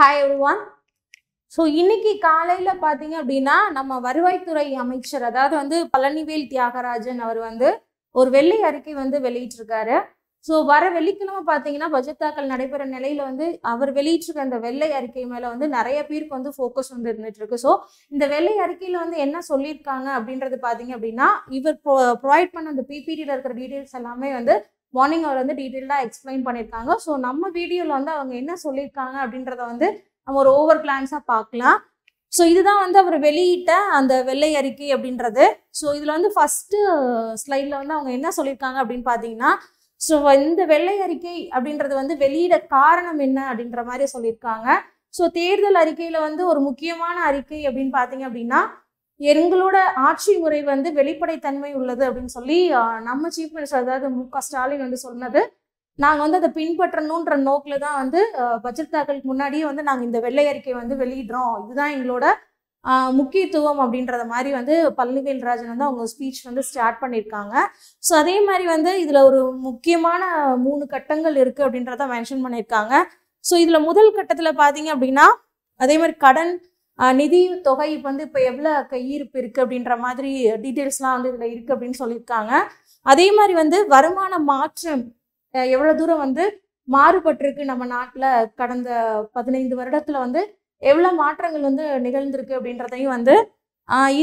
hi everyone so இன்னைக்கு காலையில் பார்த்தீங்க அப்படின்னா நம்ம வருவாய்த்துறை அமைச்சர் அதாவது வந்து பழனிவேல் தியாகராஜன் அவர் வந்து ஒரு வெள்ளை அறிக்கை வந்து வெளியிட்டிருக்காரு ஸோ வர வெள்ளிக்கிழமை பார்த்தீங்கன்னா பட்ஜெட் தாக்கல் நடைபெற நிலையில வந்து அவர் வெளியிட்டிருக்க அந்த வெள்ளை அறிக்கை மேலே வந்து நிறைய பேருக்கு வந்து ஃபோக்கஸ் வந்து இருந்துட்டு இருக்கு ஸோ இந்த வெள்ளை அறிக்கையில் வந்து என்ன சொல்லியிருக்காங்க அப்படின்றது பார்த்தீங்க அப்படின்னா இவர் ப்ரொ ப்ரொவைட் பண்ண அந்த பிபிடியில் இருக்கிற டீட்டெயில்ஸ் எல்லாமே வந்து மார்னிங் அவர் வந்து டீட்டெயில்டாக எக்ஸ்பிளைன் பண்ணியிருக்காங்க ஸோ நம்ம வீடியோவில் வந்து அவங்க என்ன சொல்லியிருக்காங்க அப்படின்றத வந்து நம்ம ஒரு ஓவர் கிளான்ஸாக பார்க்கலாம் ஸோ இதுதான் வந்து அவர் வெளியிட்ட அந்த வெள்ளை அறிக்கை அப்படின்றது ஸோ இதில் வந்து ஃபஸ்ட்டு ஸ்லைடில் வந்து அவங்க என்ன சொல்லியிருக்காங்க அப்படின்னு பார்த்தீங்கன்னா ஸோ இந்த வெள்ளை அறிக்கை அப்படின்றது வந்து வெளியிட காரணம் என்ன அப்படின்ற மாதிரி சொல்லியிருக்காங்க ஸோ தேர்தல் அறிக்கையில் வந்து ஒரு முக்கியமான அறிக்கை அப்படின்னு பார்த்தீங்க அப்படின்னா எங்களோட ஆட்சி முறை வந்து வெளிப்படை தன்மை உள்ளது அப்படின்னு சொல்லி நம்ம சீஃப் மினிஸ்டர் அதாவது மு க ஸ்டாலின் வந்து சொன்னது நாங்கள் வந்து அதை பின்பற்றணுன்ற நோக்கில் தான் வந்து பட்ஜெட் தாக்கலுக்கு முன்னாடியே வந்து நாங்கள் இந்த வெள்ளை அறிக்கை வந்து வெளியிடுறோம் இதுதான் எங்களோட முக்கியத்துவம் அப்படின்றத மாதிரி வந்து ராஜன் வந்து அவங்க ஸ்பீச் வந்து ஸ்டார்ட் பண்ணியிருக்காங்க ஸோ அதே மாதிரி வந்து இதில் ஒரு முக்கியமான மூணு கட்டங்கள் இருக்குது அப்படின்றத மென்ஷன் பண்ணியிருக்காங்க ஸோ இதில் முதல் கட்டத்தில் பார்த்தீங்க அப்படின்னா அதே மாதிரி கடன் நிதி தொகை வந்து இப்போ எவ்வளோ கையிருப்பு இருக்குது அப்படின்ற மாதிரி டீட்டெயில்ஸ்லாம் வந்து இதில் இருக்குது அப்படின்னு சொல்லியிருக்காங்க அதே மாதிரி வந்து வருமான மாற்றம் எவ்வளோ தூரம் வந்து மாறுபட்டிருக்கு நம்ம நாட்டில் கடந்த பதினைந்து வருடத்தில் வந்து எவ்வளோ மாற்றங்கள் வந்து நிகழ்ந்திருக்கு அப்படின்றதையும் வந்து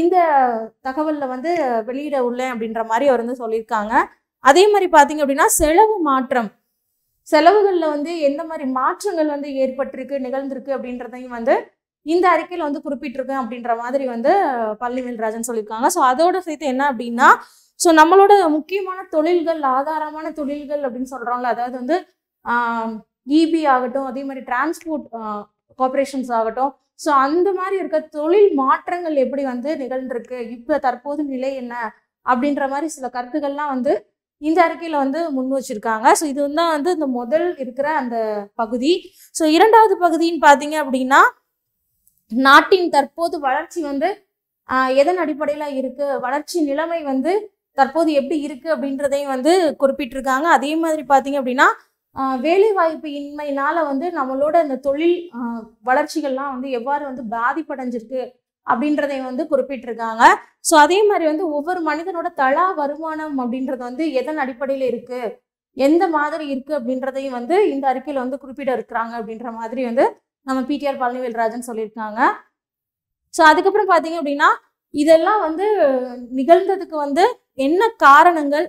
இந்த தகவலில் வந்து வெளியிட உள்ளேன் அப்படின்ற மாதிரி அவர் வந்து சொல்லியிருக்காங்க அதே மாதிரி பார்த்தீங்க அப்படின்னா செலவு மாற்றம் செலவுகளில் வந்து எந்த மாதிரி மாற்றங்கள் வந்து ஏற்பட்டிருக்கு நிகழ்ந்திருக்கு அப்படின்றதையும் வந்து இந்த அறிக்கையில் வந்து குறிப்பிட்டிருக்கேன் அப்படின்ற மாதிரி வந்து பள்ளி ராஜன் சொல்லியிருக்காங்க ஸோ அதோட சேர்த்து என்ன அப்படின்னா ஸோ நம்மளோட முக்கியமான தொழில்கள் ஆதாரமான தொழில்கள் அப்படின்னு சொல்கிறோம்ல அதாவது வந்து இபி e ஆகட்டும் அதே மாதிரி டிரான்ஸ்போர்ட் கார்பரேஷன்ஸ் ஆகட்டும் ஸோ அந்த மாதிரி இருக்க தொழில் மாற்றங்கள் எப்படி வந்து நிகழ்ந்திருக்கு இப்போ தற்போது நிலை என்ன அப்படின்ற மாதிரி சில கருத்துக்கள்லாம் வந்து இந்த அறிக்கையில் வந்து முன் வச்சுருக்காங்க ஸோ இது வந்து இந்த முதல் இருக்கிற அந்த பகுதி ஸோ இரண்டாவது பகுதின்னு பார்த்தீங்க அப்படின்னா நாட்டின் தற்போது வளர்ச்சி வந்து எதன் அடிப்படையில் இருக்கு வளர்ச்சி நிலைமை வந்து தற்போது எப்படி இருக்கு அப்படின்றதையும் வந்து குறிப்பிட்டிருக்காங்க அதே மாதிரி பார்த்தீங்க அப்படின்னா வேலை வாய்ப்பு இன்மையினால வந்து நம்மளோட இந்த தொழில் வளர்ச்சிகள்லாம் வந்து எவ்வாறு வந்து பாதிப்படைஞ்சிருக்கு அப்படின்றதை வந்து குறிப்பிட்டிருக்காங்க ஸோ அதே மாதிரி வந்து ஒவ்வொரு மனிதனோட தலா வருமானம் அப்படின்றது வந்து எதன் அடிப்படையில் இருக்கு எந்த மாதிரி இருக்கு அப்படின்றதையும் வந்து இந்த அறிக்கையில் வந்து குறிப்பிட இருக்கிறாங்க அப்படின்ற மாதிரி வந்து நம்ம பிடிஆர் பழனிவேல்ராஜன் சொல்லியிருக்காங்க ஸோ அதுக்கப்புறம் பார்த்தீங்க அப்படின்னா இதெல்லாம் வந்து நிகழ்ந்ததுக்கு வந்து என்ன காரணங்கள்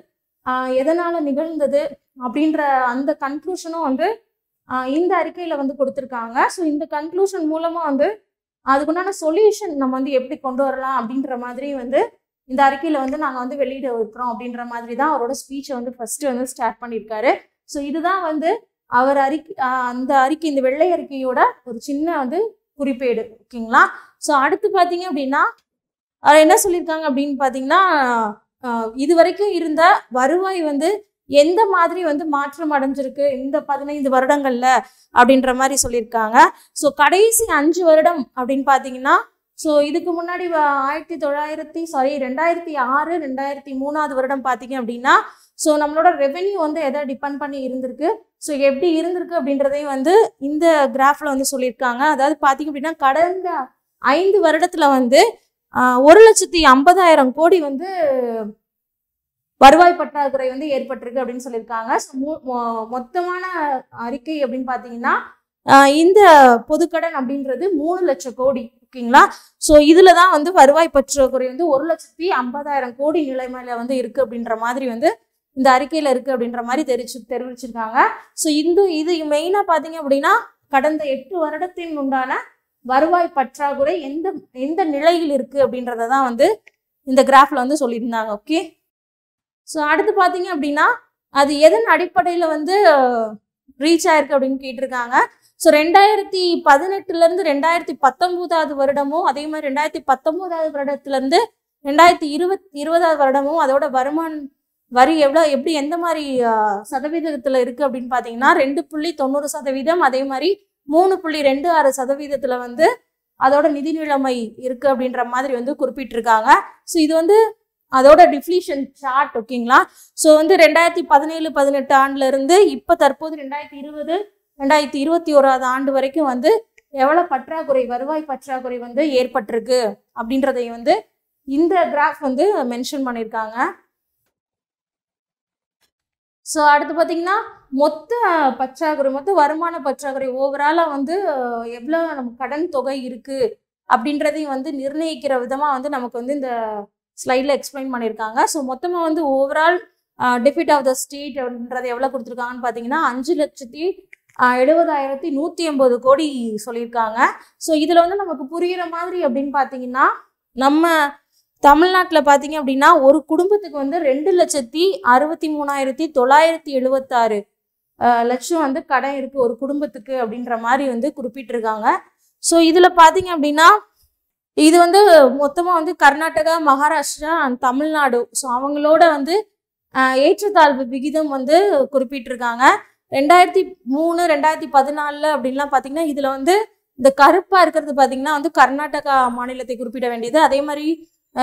எதனால் நிகழ்ந்தது அப்படின்ற அந்த கன்க்ளூஷனும் வந்து இந்த அறிக்கையில் வந்து கொடுத்துருக்காங்க ஸோ இந்த கன்க்ளூஷன் மூலமாக வந்து அதுக்குண்டான சொல்யூஷன் நம்ம வந்து எப்படி கொண்டு வரலாம் அப்படின்ற மாதிரி வந்து இந்த அறிக்கையில் வந்து நாங்கள் வந்து வெளியிட இருக்கிறோம் அப்படின்ற மாதிரி தான் அவரோட ஸ்பீச்சை வந்து ஃபஸ்ட்டு வந்து ஸ்டார்ட் பண்ணியிருக்காரு ஸோ இதுதான் வந்து அவர் அறிக்கை அந்த அறிக்கை இந்த வெள்ளை அறிக்கையோட ஒரு சின்ன வந்து குறிப்பேடு ஓகேங்களா ஸோ அடுத்து பார்த்தீங்க அப்படின்னா என்ன சொல்லியிருக்காங்க அப்படின்னு பார்த்தீங்கன்னா இது வரைக்கும் இருந்த வருவாய் வந்து எந்த மாதிரி வந்து மாற்றம் அடைஞ்சிருக்கு இந்த பதினைந்து வருடங்கள்ல அப்படின்ற மாதிரி சொல்லியிருக்காங்க ஸோ கடைசி அஞ்சு வருடம் அப்படின்னு பார்த்தீங்கன்னா ஸோ இதுக்கு முன்னாடி ஆயிரத்தி தொள்ளாயிரத்தி சாரி ரெண்டாயிரத்தி ஆறு ரெண்டாயிரத்தி மூணாவது வருடம் பார்த்தீங்க அப்படின்னா ஸோ நம்மளோட ரெவென்யூ வந்து எதை டிபெண்ட் பண்ணி இருந்திருக்கு ஸோ எப்படி இருந்திருக்கு அப்படின்றதையும் வந்து இந்த கிராஃபில் வந்து சொல்லியிருக்காங்க அதாவது பார்த்தீங்க அப்படின்னா கடந்த ஐந்து வருடத்தில் வந்து ஒரு லட்சத்தி ஐம்பதாயிரம் கோடி வந்து வருவாய் பற்றாக்குறை வந்து ஏற்பட்டிருக்கு அப்படின்னு சொல்லியிருக்காங்க மொத்தமான அறிக்கை அப்படின்னு பார்த்தீங்கன்னா இந்த பொதுக்கடன் அப்படின்றது மூணு லட்சம் கோடி ஓகேங்களா ஸோ இதில் தான் வந்து வருவாய் பற்றாக்குறை வந்து ஒரு லட்சத்தி ஐம்பதாயிரம் கோடி நிலைமையில வந்து இருக்குது அப்படின்ற மாதிரி வந்து இந்த அறிக்கையில் இருக்குது அப்படின்ற மாதிரி தெரிச்சு தெரிவிச்சிருக்காங்க ஸோ இந்து இது மெயினாக பார்த்தீங்க அப்படின்னா கடந்த எட்டு வருடத்தின் உண்டான வருவாய் பற்றாக்குறை எந்த எந்த நிலையில் இருக்குது அப்படின்றத தான் வந்து இந்த கிராஃபில் வந்து சொல்லியிருந்தாங்க ஓகே ஸோ அடுத்து பார்த்தீங்க அப்படின்னா அது எதன் அடிப்படையில் வந்து ரீச் ஆயிருக்கு அப்படின்னு கேட்டிருக்காங்க ஸோ ரெண்டாயிரத்தி பதினெட்டுலேருந்து ரெண்டாயிரத்தி பத்தொம்போதாவது வருடமும் அதே மாதிரி ரெண்டாயிரத்தி பத்தொம்போதாவது வருடத்துலேருந்து ரெண்டாயிரத்தி இருபத் இருபதாவது வருடமும் அதோட வருமானம் வரி எவ்வளோ எப்படி எந்த மாதிரி சதவீதத்தில் இருக்குது அப்படின்னு பார்த்தீங்கன்னா ரெண்டு புள்ளி தொண்ணூறு சதவீதம் அதே மாதிரி மூணு புள்ளி ரெண்டு ஆறு சதவீதத்தில் வந்து அதோட நிதி நிலைமை இருக்குது அப்படின்ற மாதிரி வந்து குறிப்பிட்டிருக்காங்க ஸோ இது வந்து அதோட டிஃப்ளீஷன் சார்ட் ஓகேங்களா ஸோ வந்து ரெண்டாயிரத்தி பதினேழு பதினெட்டு ஆண்டுலேருந்து இப்போ தற்போது ரெண்டாயிரத்தி இருபது ரெண்டாயிரத்தி இருபத்தி ஓராவது ஆண்டு வரைக்கும் வந்து எவ்வளோ பற்றாக்குறை வருவாய் பற்றாக்குறை வந்து ஏற்பட்டிருக்கு அப்படின்றதை வந்து இந்த கிராஃப் வந்து மென்ஷன் பண்ணியிருக்காங்க ஸோ அடுத்து பார்த்தீங்கன்னா மொத்த பற்றாக்குறை மொத்த வருமான பற்றாக்குறை ஓவராலாக வந்து எவ்வளோ நமக்கு கடன் தொகை இருக்குது அப்படின்றதையும் வந்து நிர்ணயிக்கிற விதமாக வந்து நமக்கு வந்து இந்த ஸ்லைடில் எக்ஸ்பிளைன் பண்ணியிருக்காங்க ஸோ மொத்தமாக வந்து overall debit of the state அப்படின்றது எவ்வளோ கொடுத்துருக்காங்கன்னு பார்த்தீங்கன்னா அஞ்சு லட்சத்தி எழுபதாயிரத்தி நூற்றி எண்பது கோடி சொல்லியிருக்காங்க ஸோ இதில் வந்து நமக்கு புரிகிற மாதிரி அப்படின்னு பார்த்தீங்கன்னா நம்ம தமிழ்நாட்டில் பார்த்தீங்க அப்படின்னா ஒரு குடும்பத்துக்கு வந்து ரெண்டு லட்சத்தி அறுபத்தி மூணாயிரத்தி தொள்ளாயிரத்தி எழுபத்தாறு லட்சம் வந்து கடன் இருக்குது ஒரு குடும்பத்துக்கு அப்படின்ற மாதிரி வந்து குறிப்பிட்டிருக்காங்க ஸோ இதில் பார்த்தீங்க அப்படின்னா இது வந்து மொத்தமாக வந்து கர்நாடகா மகாராஷ்டிரா அண்ட் தமிழ்நாடு ஸோ அவங்களோட வந்து ஏற்றத்தாழ்வு விகிதம் வந்து குறிப்பிட்டிருக்காங்க ரெண்டாயிரத்தி மூணு ரெண்டாயிரத்தி பதினாலில் அப்படின்லாம் பார்த்தீங்கன்னா இதில் வந்து இந்த கருப்பாக இருக்கிறது பார்த்தீங்கன்னா வந்து கர்நாடகா மாநிலத்தை குறிப்பிட வேண்டியது அதே மாதிரி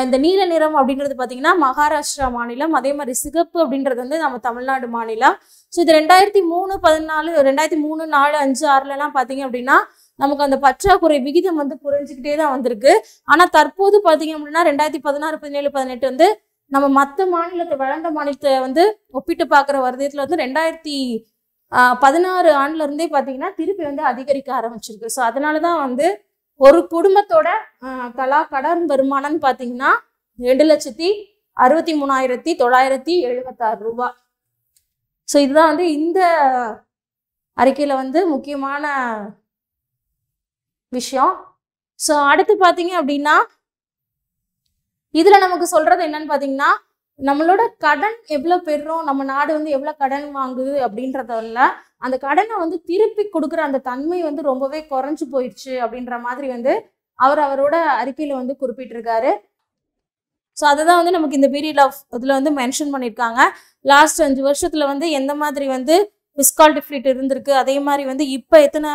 இந்த நீல நிறம் அப்படின்றது பார்த்தீங்கன்னா மகாராஷ்டிரா மாநிலம் அதே மாதிரி சிகப்பு அப்படின்றது வந்து நம்ம தமிழ்நாடு மாநிலம் ஸோ இது ரெண்டாயிரத்தி மூணு பதினாலு ரெண்டாயிரத்தி மூணு நாலு அஞ்சு ஆறுலலாம் பார்த்தீங்க அப்படின்னா நமக்கு அந்த பற்றாக்குறை விகிதம் வந்து குறைஞ்சிக்கிட்டே தான் வந்திருக்கு ஆனால் தற்போது பார்த்தீங்க அப்படின்னா ரெண்டாயிரத்தி பதினாறு பதினேழு பதினெட்டு வந்து நம்ம மற்ற மாநிலத்தை வளர்ந்த மாநிலத்தை வந்து ஒப்பிட்டு பார்க்குற வருதத்தில் வந்து ரெண்டாயிரத்தி பதினாறு ஆண்டுல இருந்தே பார்த்தீங்கன்னா திருப்பி வந்து அதிகரிக்க ஆரம்பிச்சிருக்கு ஸோ அதனால தான் வந்து ஒரு குடும்பத்தோட தலா கடன் வருமானம்னு பார்த்தீங்கன்னா ரெண்டு லட்சத்தி அறுபத்தி மூணாயிரத்தி தொள்ளாயிரத்தி எழுபத்தாறு ரூபா ஸோ இதுதான் வந்து இந்த அறிக்கையில் வந்து முக்கியமான விஷயம் ஸோ அடுத்து பார்த்தீங்க அப்படின்னா இதில் நமக்கு சொல்கிறது என்னன்னு பார்த்தீங்கன்னா நம்மளோட கடன் எவ்வளோ பெறுறோம் நம்ம நாடு வந்து எவ்வளோ கடன் வாங்குது அப்படின்றதில்ல அந்த கடனை வந்து திருப்பி கொடுக்குற அந்த தன்மை வந்து ரொம்பவே குறைஞ்சு போயிடுச்சு அப்படின்ற மாதிரி வந்து அவர் அவரோட அறிக்கையில் வந்து குறிப்பிட்டிருக்காரு ஸோ அதை தான் வந்து நமக்கு இந்த பீரியட் ஆஃப் இதில் வந்து மென்ஷன் பண்ணியிருக்காங்க லாஸ்ட் அஞ்சு வருஷத்தில் வந்து எந்த மாதிரி வந்து பிஸ்கால் டிஃப்ரீட் இருந்திருக்கு அதே மாதிரி வந்து இப்போ எத்தனை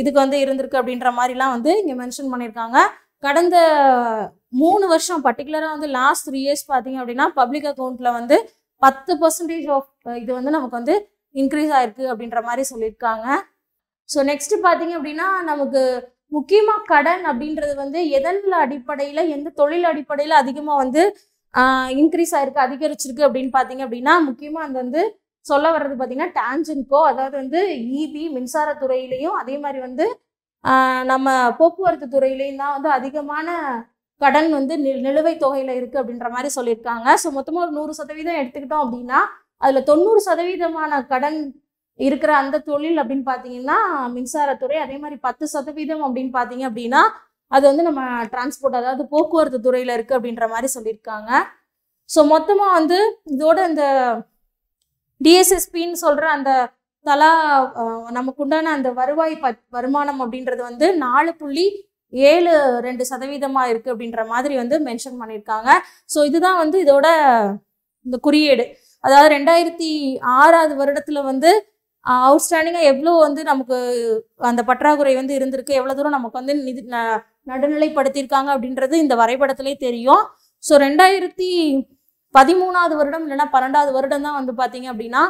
இதுக்கு வந்து இருந்திருக்கு அப்படின்ற மாதிரிலாம் வந்து இங்கே மென்ஷன் பண்ணியிருக்காங்க கடந்த மூணு வருஷம் பர்டிகுலராக வந்து லாஸ்ட் த்ரீ இயர்ஸ் பார்த்தீங்க அப்படின்னா பப்ளிக் அக்கௌண்ட்ல வந்து பத்து பர்சன்டேஜ் ஆஃப் இது வந்து நமக்கு வந்து இன்க்ரீஸ் ஆயிருக்கு அப்படின்ற மாதிரி சொல்லியிருக்காங்க ஸோ நெக்ஸ்ட் பார்த்தீங்க அப்படின்னா நமக்கு முக்கியமாக கடன் அப்படின்றது வந்து எதன் அடிப்படையில் எந்த தொழில் அடிப்படையில் அதிகமாக வந்து இன்க்ரீஸ் ஆயிருக்கு அதிகரிச்சிருக்கு அப்படின்னு பார்த்தீங்க அப்படின்னா முக்கியமாக அது வந்து சொல்ல வர்றது பார்த்தீங்கன்னா டான்ஜின்கோ அதாவது வந்து இபி e மின்சாரத்துறையிலையும் அதே மாதிரி வந்து நம்ம போக்குவரத்து துறையிலையும் தான் வந்து அதிகமான கடன் வந்து நி நிலுவைத் தொகையில் இருக்குது அப்படின்ற மாதிரி சொல்லியிருக்காங்க ஸோ மொத்தமாக ஒரு நூறு சதவீதம் எடுத்துக்கிட்டோம் அப்படின்னா அதில் தொண்ணூறு சதவீதமான கடன் இருக்கிற அந்த தொழில் அப்படின்னு பார்த்தீங்கன்னா மின்சாரத்துறை அதே மாதிரி பத்து சதவீதம் அப்படின்னு பார்த்தீங்க அப்படின்னா அது வந்து நம்ம டிரான்ஸ்போர்ட் அதாவது போக்குவரத்து துறையில் இருக்குது அப்படின்ற மாதிரி சொல்லியிருக்காங்க ஸோ மொத்தமாக வந்து இதோட இந்த டிஎஸ்எஸ்பின்னு சொல்கிற அந்த தலா நமக்கு உண்டான அந்த வருவாய் ப வருமானம் அப்படின்றது வந்து நாலு புள்ளி ஏழு ரெண்டு சதவீதமாக இருக்குது அப்படின்ற மாதிரி வந்து மென்ஷன் பண்ணியிருக்காங்க ஸோ இதுதான் வந்து இதோட இந்த குறியீடு அதாவது ரெண்டாயிரத்தி ஆறாவது வருடத்தில் வந்து அவுட்ஸ்டாண்டிங்காக எவ்வளோ வந்து நமக்கு அந்த பற்றாக்குறை வந்து இருந்திருக்கு எவ்வளோ தூரம் நமக்கு வந்து நிதி நடுநிலைப்படுத்தியிருக்காங்க அப்படின்றது இந்த வரைபடத்திலே தெரியும் ஸோ ரெண்டாயிரத்தி பதிமூணாவது வருடம் இல்லைன்னா பன்னெண்டாவது வருடம் தான் வந்து பார்த்தீங்க அப்படின்னா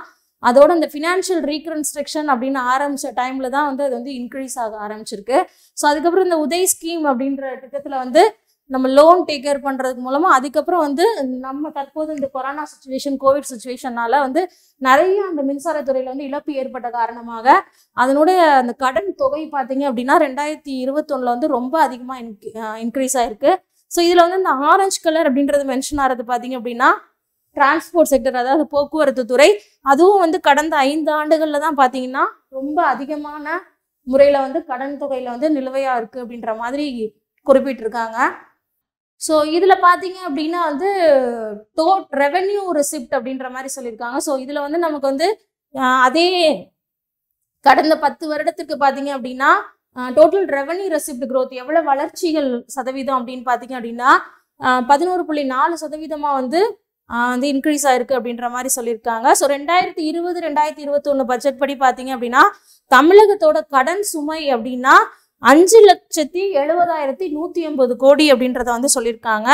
அதோட அந்த ஃபினான்ஷியல் ரீகன்ஸ்ட்ரக்ஷன் அப்படின்னு ஆரம்பித்த டைமில் தான் வந்து அது வந்து இன்க்ரீஸ் ஆக ஆரம்பிச்சிருக்கு ஸோ அதுக்கப்புறம் இந்த உதய் ஸ்கீம் அப்படின்ற திட்டத்தில் வந்து நம்ம லோன் கேர் பண்ணுறதுக்கு மூலமாக அதுக்கப்புறம் வந்து நம்ம தற்போது இந்த கொரோனா சுச்சுவேஷன் கோவிட் சுச்சுவேஷனால வந்து நிறைய அந்த மின்சாரத்துறையில் வந்து இழப்பு ஏற்பட்ட காரணமாக அதனுடைய அந்த கடன் தொகை பார்த்தீங்க அப்படின்னா ரெண்டாயிரத்தி இருபத்தொன்னில் வந்து ரொம்ப அதிகமாக இன்க்ரீஸ் ஆயிருக்கு ஸோ இதில் வந்து இந்த ஆரஞ்சு கலர் அப்படின்றது மென்ஷன் ஆகிறது பார்த்தீங்க அப்படின்னா டிரான்ஸ்போர்ட் செக்டர் அதாவது போக்குவரத்து துறை அதுவும் வந்து கடந்த ஐந்து ஆண்டுகளில் தான் பார்த்தீங்கன்னா ரொம்ப அதிகமான முறையில் வந்து கடன் தொகையில் வந்து நிலுவையாக இருக்குது அப்படின்ற மாதிரி குறிப்பிட்டிருக்காங்க ஸோ இதில் பார்த்தீங்க அப்படின்னா வந்து டோட் ரெவென்யூ ரிசிப்ட் அப்படின்ற மாதிரி சொல்லியிருக்காங்க ஸோ இதில் வந்து நமக்கு வந்து அதே கடந்த பத்து வருடத்திற்கு பார்த்தீங்க அப்படின்னா டோட்டல் ரெவன்யூ ரெசிப்ட் க்ரோத் எவ்வளோ வளர்ச்சிகள் சதவீதம் அப்படின்னு பார்த்தீங்க அப்படின்னா பதினோரு புள்ளி நாலு சதவீதமாக வந்து வந்து இன்க்ரீஸ் ஆயிருக்கு அப்படின்ற மாதிரி சொல்லியிருக்காங்க ஸோ ரெண்டாயிரத்தி இருபது ரெண்டாயிரத்தி இருபத்தி ஒன்று பட்ஜெட் படி பார்த்தீங்க அப்படின்னா தமிழகத்தோட கடன் சுமை அப்படின்னா அஞ்சு லட்சத்தி எழுபதாயிரத்தி நூற்றி எண்பது கோடி அப்படின்றத வந்து சொல்லியிருக்காங்க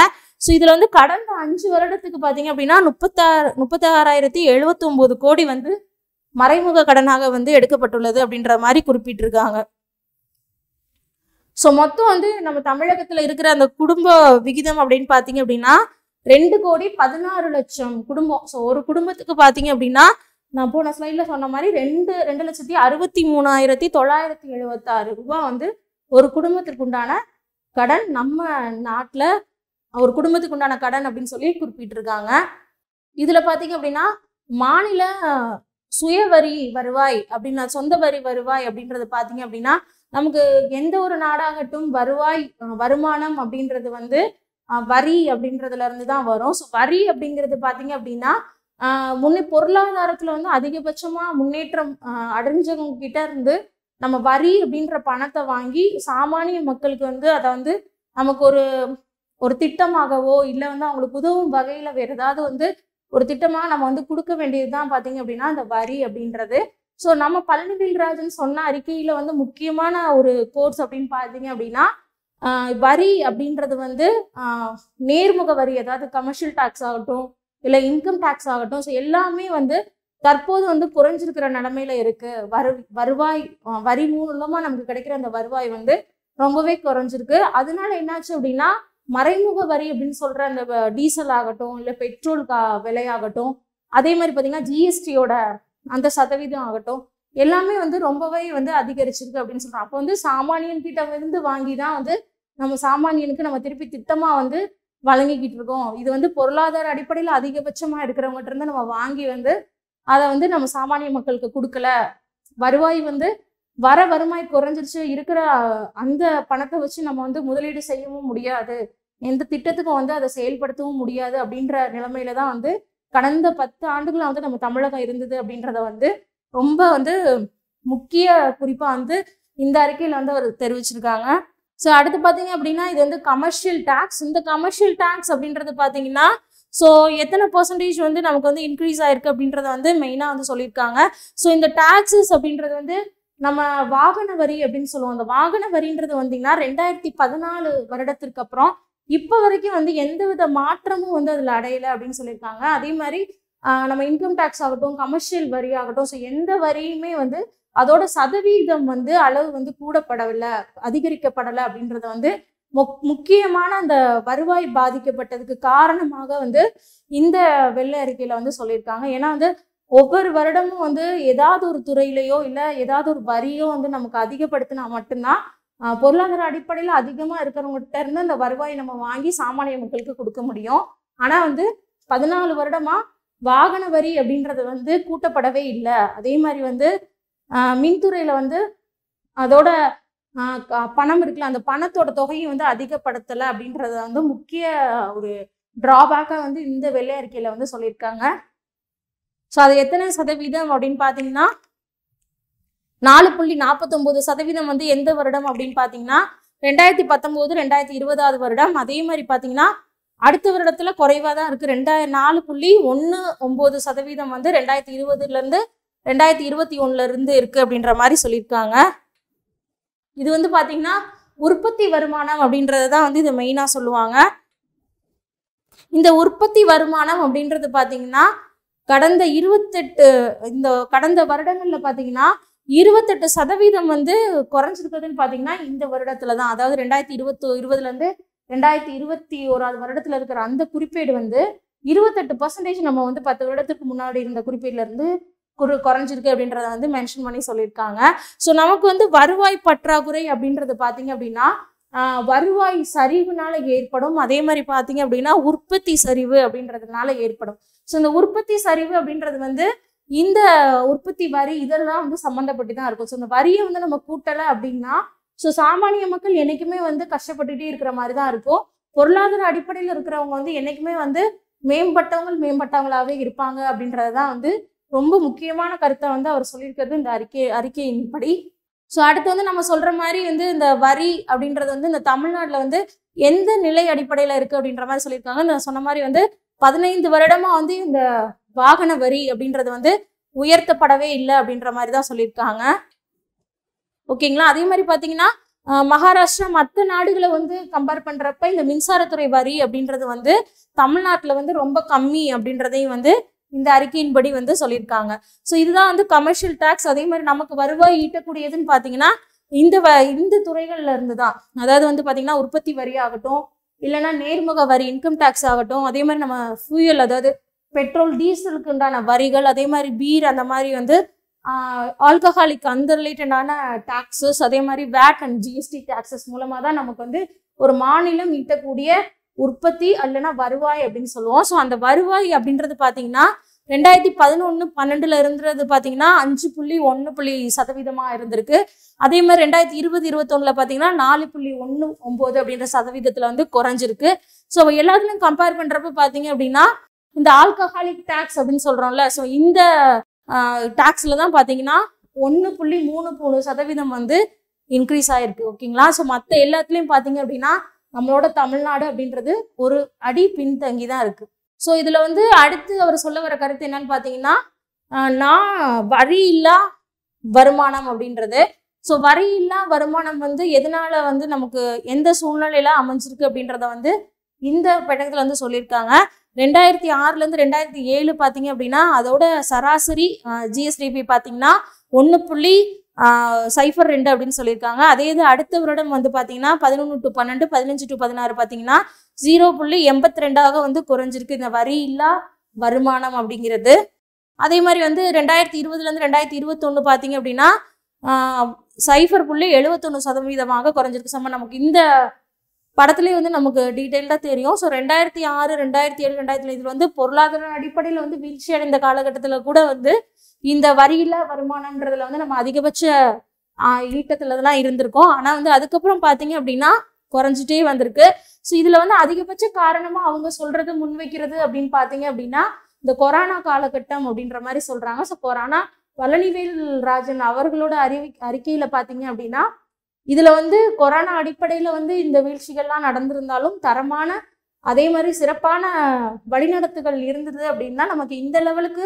ஸோ இதில் வந்து கடந்த அஞ்சு வருடத்துக்கு பார்த்தீங்க அப்படின்னா முப்பத்தாறு முப்பத்தாறாயிரத்தி எழுபத்தி கோடி வந்து மறைமுக கடனாக வந்து எடுக்கப்பட்டுள்ளது அப்படின்ற மாதிரி குறிப்பிட்டிருக்காங்க ஸோ மொத்தம் வந்து நம்ம தமிழகத்தில் இருக்கிற அந்த குடும்ப விகிதம் அப்படின்னு பார்த்தீங்க அப்படின்னா ரெண்டு கோடி பதினாறு லட்சம் குடும்பம் ஸோ ஒரு குடும்பத்துக்கு பார்த்தீங்க அப்படின்னா நான் போன ஸ்லைடில் சொன்ன மாதிரி ரெண்டு ரெண்டு லட்சத்தி அறுபத்தி மூணாயிரத்தி தொள்ளாயிரத்தி எழுபத்தாறு ரூபாய் வந்து ஒரு குடும்பத்திற்கு உண்டான கடன் நம்ம நாட்டில் ஒரு குடும்பத்துக்கு உண்டான கடன் அப்படின்னு சொல்லி குறிப்பிட்டிருக்காங்க இதில் பார்த்தீங்க அப்படின்னா மாநில சுய வரி வருவாய் அப்படின்னா சொந்த வரி வருவாய் அப்படின்றது பார்த்தீங்க அப்படின்னா நமக்கு எந்த ஒரு நாடாகட்டும் வருவாய் வருமானம் அப்படின்றது வந்து வரி அப்படின்றதுல இருந்து தான் வரும் ஸோ வரி அப்படிங்கிறது பார்த்தீங்க அப்படின்னா முன்னே பொருளாதாரத்தில் வந்து அதிகபட்சமாக முன்னேற்றம் அடைஞ்சவங்க கிட்ட இருந்து நம்ம வரி அப்படின்ற பணத்தை வாங்கி சாமானிய மக்களுக்கு வந்து அதை வந்து நமக்கு ஒரு ஒரு திட்டமாகவோ இல்லை வந்து அவங்களுக்கு உதவும் வகையில் வேறு ஏதாவது வந்து ஒரு திட்டமாக நம்ம வந்து கொடுக்க வேண்டியது தான் பார்த்தீங்க அப்படின்னா அந்த வரி அப்படின்றது ஸோ நம்ம பழனிவேல்ராஜன் சொன்ன அறிக்கையில் வந்து முக்கியமான ஒரு கோர்ஸ் அப்படின்னு பார்த்தீங்க அப்படின்னா வரி அப்படின்றது வந்து நேர்முக வரி அதாவது கமர்ஷியல் டேக்ஸ் ஆகட்டும் இல்லை இன்கம் டேக்ஸ் ஆகட்டும் ஸோ எல்லாமே வந்து தற்போது வந்து குறைஞ்சிருக்கிற நிலமையில இருக்கு வரு வருவாய் வரி மூலமா நமக்கு கிடைக்கிற அந்த வருவாய் வந்து ரொம்பவே குறைஞ்சிருக்கு அதனால என்னாச்சு அப்படின்னா மறைமுக வரி அப்படின்னு சொல்ற அந்த டீசல் ஆகட்டும் இல்லை பெட்ரோல் கா விலையாகட்டும் அதே மாதிரி பார்த்தீங்கன்னா ஜிஎஸ்டியோட அந்த சதவீதம் ஆகட்டும் எல்லாமே வந்து ரொம்பவே வந்து அதிகரிச்சிருக்கு அப்படின்னு சொல்றோம் அப்போ வந்து சாமானியன் கிட்ட இருந்து வாங்கி தான் வந்து நம்ம சாமானியனுக்கு நம்ம திருப்பி திட்டமாக வந்து வழங்கிக்கிட்டு இருக்கோம் இது வந்து பொருளாதார அடிப்படையில் அதிகபட்சமாக இருக்கிறவங்ககிட்ட இருந்து நம்ம வாங்கி வந்து அதை வந்து நம்ம சாமானிய மக்களுக்கு கொடுக்கல வருவாய் வந்து வர வருமாய் குறைஞ்சிருச்சு இருக்கிற அந்த பணத்தை வச்சு நம்ம வந்து முதலீடு செய்யவும் முடியாது எந்த திட்டத்துக்கும் வந்து அதை செயல்படுத்தவும் முடியாது அப்படின்ற நிலைமையில தான் வந்து கடந்த பத்து ஆண்டுகளாக வந்து நம்ம தமிழகம் இருந்தது அப்படின்றத வந்து ரொம்ப வந்து முக்கிய குறிப்பாக வந்து இந்த அறிக்கையில் வந்து அவர் தெரிவிச்சிருக்காங்க ஸோ அடுத்து பார்த்தீங்க அப்படின்னா இது வந்து கமர்ஷியல் டேக்ஸ் இந்த கமர்ஷியல் டேக்ஸ் அப்படின்றது பார்த்தீங்கன்னா ஸோ எத்தனை பர்சன்டேஜ் வந்து நமக்கு வந்து இன்க்ரீஸ் ஆயிருக்கு அப்படின்றத வந்து மெயினாக வந்து சொல்லியிருக்காங்க ஸோ இந்த டேக்ஸஸ் அப்படின்றது வந்து நம்ம வாகன வரி அப்படின்னு சொல்லுவோம் அந்த வாகன வரின்றது வந்தீங்கன்னா ரெண்டாயிரத்தி பதினாலு வருடத்திற்கு அப்புறம் இப்போ வரைக்கும் வந்து எந்த வித மாற்றமும் வந்து அதில் அடையலை அப்படின்னு சொல்லியிருக்காங்க அதே மாதிரி நம்ம இன்கம் டேக்ஸ் ஆகட்டும் கமர்ஷியல் வரி ஆகட்டும் ஸோ எந்த வரியுமே வந்து அதோட சதவீதம் வந்து அளவு வந்து கூடப்படவில்லை அதிகரிக்கப்படலை அப்படின்றத வந்து முக்கியமான அந்த வருவாய் பாதிக்கப்பட்டதுக்கு காரணமாக வந்து இந்த வெள்ள அறிக்கையில வந்து சொல்லியிருக்காங்க ஏன்னா வந்து ஒவ்வொரு வருடமும் வந்து ஏதாவது ஒரு துறையிலையோ இல்லை ஏதாவது ஒரு வரியோ வந்து நமக்கு அதிகப்படுத்தினா மட்டும்தான் பொருளாதார அடிப்படையில் அதிகமாக இருக்கிறவங்கிட்ட இருந்து அந்த வருவாயை நம்ம வாங்கி சாமானிய மக்களுக்கு கொடுக்க முடியும் ஆனால் வந்து பதினாலு வருடமாக வாகன வரி அப்படின்றது வந்து கூட்டப்படவே இல்லை அதே மாதிரி வந்து மின்துறையில் வந்து அதோட பணம் இருக்குல்ல அந்த பணத்தோட தொகையை வந்து அதிகப்படுத்தலை அப்படின்றத வந்து முக்கிய ஒரு ட்ராபேக்காக வந்து இந்த வெள்ளை அறிக்கையில் வந்து சொல்லியிருக்காங்க ஸோ அது எத்தனை சதவீதம் அப்படின்னு பார்த்தீங்கன்னா நாலு புள்ளி நாற்பத்தொம்போது சதவீதம் வந்து எந்த வருடம் அப்படின்னு பார்த்தீங்கன்னா ரெண்டாயிரத்தி பத்தொம்போது ரெண்டாயிரத்தி இருபதாவது வருடம் அதே மாதிரி பார்த்தீங்கன்னா அடுத்த வருடத்தில் குறைவாக தான் இருக்குது ரெண்டாயிரம் நாலு புள்ளி ஒன்று ஒம்பது சதவீதம் வந்து ரெண்டாயிரத்தி இருபதுலேருந்து ரெண்டாயிரத்தி இருபத்தி இருந்து இருக்குது அப்படின்ற மாதிரி சொல்லியிருக்காங்க இது வந்து பார்த்திங்கன்னா உற்பத்தி வருமானம் அப்படின்றது தான் வந்து இது மெயினாக சொல்லுவாங்க இந்த உற்பத்தி வருமானம் அப்படின்றது பார்த்தீங்கன்னா கடந்த இருபத்தெட்டு இந்த கடந்த வருடங்களில் பார்த்தீங்கன்னா இருபத்தெட்டு சதவீதம் வந்து குறைஞ்சிருக்கிறதுன்னு பார்த்தீங்கன்னா இந்த வருடத்துல தான் அதாவது ரெண்டாயிரத்தி இருபத்தி இருபதுலேருந்து ரெண்டாயிரத்தி இருபத்தி ஓராது வருடத்தில் இருக்கிற அந்த குறிப்பீடு வந்து இருபத்தெட்டு பர்சன்டேஜ் நம்ம வந்து பத்து வருடத்துக்கு முன்னாடி இருந்த குறிப்பீடுல இருந்து குறு குறைஞ்சிருக்கு அப்படின்றத வந்து மென்ஷன் பண்ணி சொல்லியிருக்காங்க ஸோ நமக்கு வந்து வருவாய் பற்றாக்குறை அப்படின்றது பார்த்தீங்க அப்படின்னா வருவாய் சரிவுனால ஏற்படும் அதே மாதிரி பார்த்தீங்க அப்படின்னா உற்பத்தி சரிவு அப்படின்றதுனால ஏற்படும் ஸோ இந்த உற்பத்தி சரிவு அப்படின்றது வந்து இந்த உற்பத்தி வரி இதெல்லாம் வந்து சம்மந்தப்பட்டு தான் இருக்கும் ஸோ இந்த வரியை வந்து நம்ம கூட்டலை அப்படின்னா ஸோ சாமானிய மக்கள் என்றைக்குமே வந்து கஷ்டப்பட்டுட்டே இருக்கிற மாதிரி தான் இருக்கும் பொருளாதார அடிப்படையில் இருக்கிறவங்க வந்து என்றைக்குமே வந்து மேம்பட்டவங்க மேம்பட்டவங்களாகவே இருப்பாங்க அப்படின்றது தான் வந்து ரொம்ப முக்கியமான கருத்தை வந்து அவர் சொல்லியிருக்கிறது இந்த அறிக்கை அறிக்கையின் படி ஸோ அடுத்து வந்து நம்ம சொல்ற மாதிரி வந்து இந்த வரி அப்படின்றது வந்து இந்த தமிழ்நாட்டில் வந்து எந்த நிலை அடிப்படையில் இருக்கு அப்படின்ற மாதிரி சொல்லியிருக்காங்க நான் சொன்ன மாதிரி வந்து பதினைந்து வருடமா வந்து இந்த வாகன வரி அப்படின்றது வந்து உயர்த்தப்படவே இல்லை அப்படின்ற மாதிரி தான் சொல்லியிருக்காங்க ஓகேங்களா அதே மாதிரி பார்த்தீங்கன்னா மகாராஷ்டிரா மற்ற நாடுகளை வந்து கம்பேர் பண்ணுறப்ப இந்த மின்சாரத்துறை வரி அப்படின்றது வந்து தமிழ்நாட்டில் வந்து ரொம்ப கம்மி அப்படின்றதையும் வந்து இந்த அறிக்கையின்படி வந்து சொல்லியிருக்காங்க ஸோ இதுதான் வந்து கமர்ஷியல் டேக்ஸ் அதே மாதிரி நமக்கு வருவாய் ஈட்டக்கூடியதுன்னு பார்த்தீங்கன்னா இந்த வ இந்த துறைகள்ல இருந்து தான் அதாவது வந்து பார்த்தீங்கன்னா உற்பத்தி வரி ஆகட்டும் இல்லைன்னா நேர்முக வரி இன்கம் டேக்ஸ் ஆகட்டும் அதே மாதிரி நம்ம ஃபியூயல் அதாவது பெட்ரோல் டீசலுக்கு உண்டான வரிகள் அதே மாதிரி பீர் அந்த மாதிரி வந்து ஆல்கஹாலிக் அந்த ரிலேட்டடான டேக்ஸஸ் அதே மாதிரி வேட் அண்ட் ஜிஎஸ்டி டேக்ஸஸ் மூலமாக தான் நமக்கு வந்து ஒரு மாநிலம் ஈட்டக்கூடிய உற்பத்தி அல்லனா வருவாய் அப்படின்னு சொல்லுவோம் ஸோ அந்த வருவாய் அப்படின்றது பார்த்தீங்கன்னா ரெண்டாயிரத்தி பதினொன்று பன்னெண்டுல இருந்தது பார்த்தீங்கன்னா அஞ்சு புள்ளி ஒன்று புள்ளி சதவீதமாக இருந்திருக்கு அதே மாதிரி ரெண்டாயிரத்தி இருபது இருபத்தொன்னுல பார்த்தீங்கன்னா நாலு புள்ளி ஒன்று ஒம்பது அப்படின்ற சதவீதத்தில் வந்து குறைஞ்சிருக்கு ஸோ எல்லாத்துலையும் கம்பேர் பண்ணுறப்ப பார்த்தீங்க அப்படின்னா இந்த ஆல்கஹாலிக் டேக்ஸ் அப்படின்னு சொல்கிறோம்ல ஸோ இந்த டேக்ஸில் தான் பார்த்தீங்கன்னா ஒன்று புள்ளி மூணு மூணு சதவீதம் வந்து இன்க்ரீஸ் ஆயிருக்கு ஓகேங்களா ஸோ மற்ற எல்லாத்துலேயும் பார்த்தீங்க அப்படின்னா நம்மளோட தமிழ்நாடு அப்படின்றது ஒரு அடி பின்தங்கி தான் இருக்குது ஸோ இதில் வந்து அடுத்து அவர் சொல்ல வர கருத்து என்னன்னு பார்த்தீங்கன்னா நான் வரி இல்லா வருமானம் அப்படின்றது ஸோ வரி இல்லா வருமானம் வந்து எதனால வந்து நமக்கு எந்த சூழ்நிலையில அமைஞ்சிருக்கு அப்படின்றத வந்து இந்த பெட்டகத்தில் வந்து சொல்லியிருக்காங்க ரெண்டாயிரத்தி ஆறுலேருந்து ரெண்டாயிரத்தி ஏழு பார்த்தீங்க அப்படின்னா அதோட சராசரி ஜிஎஸ்டிபி பார்த்தீங்கன்னா ஒன்று புள்ளி சைஃபர் ரெண்டு அப்படின்னு சொல்லியிருக்காங்க அதே இது அடுத்த வருடம் வந்து பார்த்தீங்கன்னா பதினொன்று டு பன்னெண்டு பதினஞ்சு டு பதினாறு பார்த்தீங்கன்னா ஜீரோ புள்ளி எண்பத்தி ரெண்டாக வந்து குறைஞ்சிருக்கு இந்த வரி இல்லா வருமானம் அப்படிங்கிறது அதே மாதிரி வந்து ரெண்டாயிரத்தி இருபதுலேருந்து ரெண்டாயிரத்தி இருபத்தொன்று பார்த்தீங்க அப்படின்னா சைஃபர் புள்ளி எழுபத்தொன்று சதவீதமாக குறைஞ்சிருக்கு சம்மன் நமக்கு இந்த படத்துலேயே வந்து நமக்கு டீட்டெயில்டாக தெரியும் ஸோ ரெண்டாயிரத்தி ஆறு ரெண்டாயிரத்தி ஏழு ரெண்டாயிரத்தி இதில் வந்து பொருளாதார அடிப்படையில் வந்து வீழ்ச்சி அடைந்த காலகட்டத்தில் கூட வந்து இந்த வரியில வருமானன்றதுல வந்து நம்ம அதிகபட்ச ஈட்டத்துல தான் இருந்திருக்கோம் ஆனால் வந்து அதுக்கப்புறம் பார்த்தீங்க அப்படின்னா குறைஞ்சிட்டே வந்திருக்கு ஸோ இதில் வந்து அதிகபட்ச காரணமாக அவங்க சொல்றது முன்வைக்கிறது அப்படின்னு பார்த்தீங்க அப்படின்னா இந்த கொரோனா காலகட்டம் அப்படின்ற மாதிரி சொல்றாங்க ஸோ கொரோனா பழனிவேல் ராஜன் அவர்களோட அறிவி அறிக்கையில பார்த்தீங்க அப்படின்னா இதில் வந்து கொரோனா அடிப்படையில் வந்து இந்த வீழ்ச்சிகள்லாம் நடந்திருந்தாலும் தரமான அதே மாதிரி சிறப்பான வழிநடத்துகள் இருந்தது அப்படின்னா நமக்கு இந்த லெவலுக்கு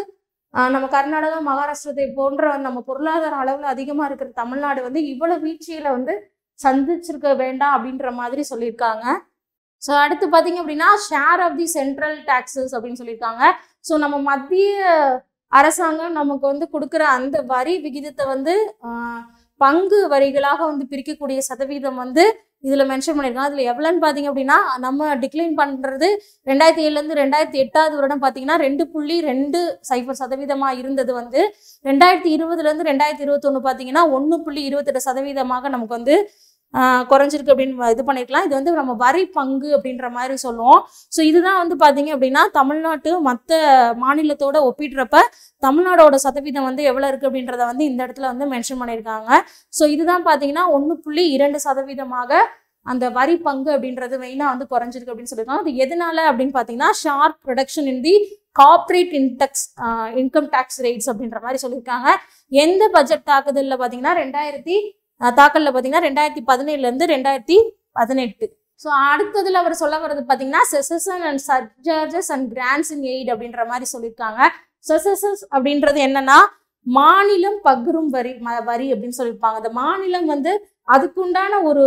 நம்ம கர்நாடகா மகாராஷ்டிரத்தை போன்ற நம்ம பொருளாதார அளவில் அதிகமாக இருக்கிற தமிழ்நாடு வந்து இவ்வளோ வீழ்ச்சியில் வந்து சந்திச்சிருக்க வேண்டாம் அப்படின்ற மாதிரி சொல்லியிருக்காங்க ஸோ அடுத்து பார்த்தீங்க அப்படின்னா share of the central taxes அப்படின்னு சொல்லியிருக்காங்க ஸோ நம்ம மத்திய அரசாங்கம் நமக்கு வந்து கொடுக்குற அந்த வரி விகிதத்தை வந்து பங்கு வரிகளாக வந்து பிரிக்கக்கூடிய சதவீதம் வந்து இதுல மென்ஷன் பண்ணிருக்காங்க அதுல எவ்வளோன்னு பாத்தீங்க அப்படின்னா நம்ம டிக்ளைன் பண்றது ரெண்டாயிரத்தி ஏழுல இருந்து ரெண்டாயிரத்தி எட்டாவது வருடம் பாத்தீங்கன்னா ரெண்டு புள்ளி ரெண்டு சைபர் சதவீதமா இருந்தது வந்து ரெண்டாயிரத்தி இருபதுல இருந்து ரெண்டாயிரத்தி ஒண்ணு பாத்தீங்கன்னா ஒன்னு புள்ளி இருபத்தெட்டு சதவீதமாக நமக்கு வந்து குறைஞ்சிருக்கு அப்படின்னு இது பண்ணிருக்கலாம் இது வந்து நம்ம வரி பங்கு அப்படின்ற மாதிரி சொல்லுவோம் ஸோ இதுதான் வந்து பார்த்தீங்க அப்படின்னா தமிழ்நாட்டு மற்ற மாநிலத்தோட ஒப்பிடுறப்ப தமிழ்நாடோட சதவீதம் வந்து எவ்வளோ இருக்குது அப்படின்றத வந்து இந்த இடத்துல வந்து மென்ஷன் பண்ணியிருக்காங்க ஸோ இதுதான் பார்த்தீங்கன்னா ஒன்று புள்ளி இரண்டு சதவீதமாக அந்த வரி பங்கு அப்படின்றது மெயினாக வந்து குறைஞ்சிருக்கு அப்படின்னு சொல்லியிருக்காங்க அது எதனால அப்படின்னு பார்த்தீங்கன்னா sharp production in the corporate index income tax rates அப்படின்ற மாதிரி சொல்லியிருக்காங்க எந்த பட்ஜெட் தாக்குதலில் பார்த்தீங்கன்னா ரெண்டாயிரத்தி தாக்கலில் பார்த்தீங்கன்னா ரெண்டாயிரத்தி பதினேழுலேருந்து ரெண்டாயிரத்தி பதினெட்டு ஸோ அடுத்ததில் அவர் சொல்ல வர்றது பார்த்தீங்கன்னா cesses and surcharges and grants in aid அப்படின்ற மாதிரி சொல்லியிருக்காங்க செசசஸ் அப்படின்றது என்னன்னா மாநிலம் பகிரும் வரி வரி அப்படின்னு சொல்லியிருப்பாங்க அந்த மாநிலம் வந்து அதுக்குண்டான ஒரு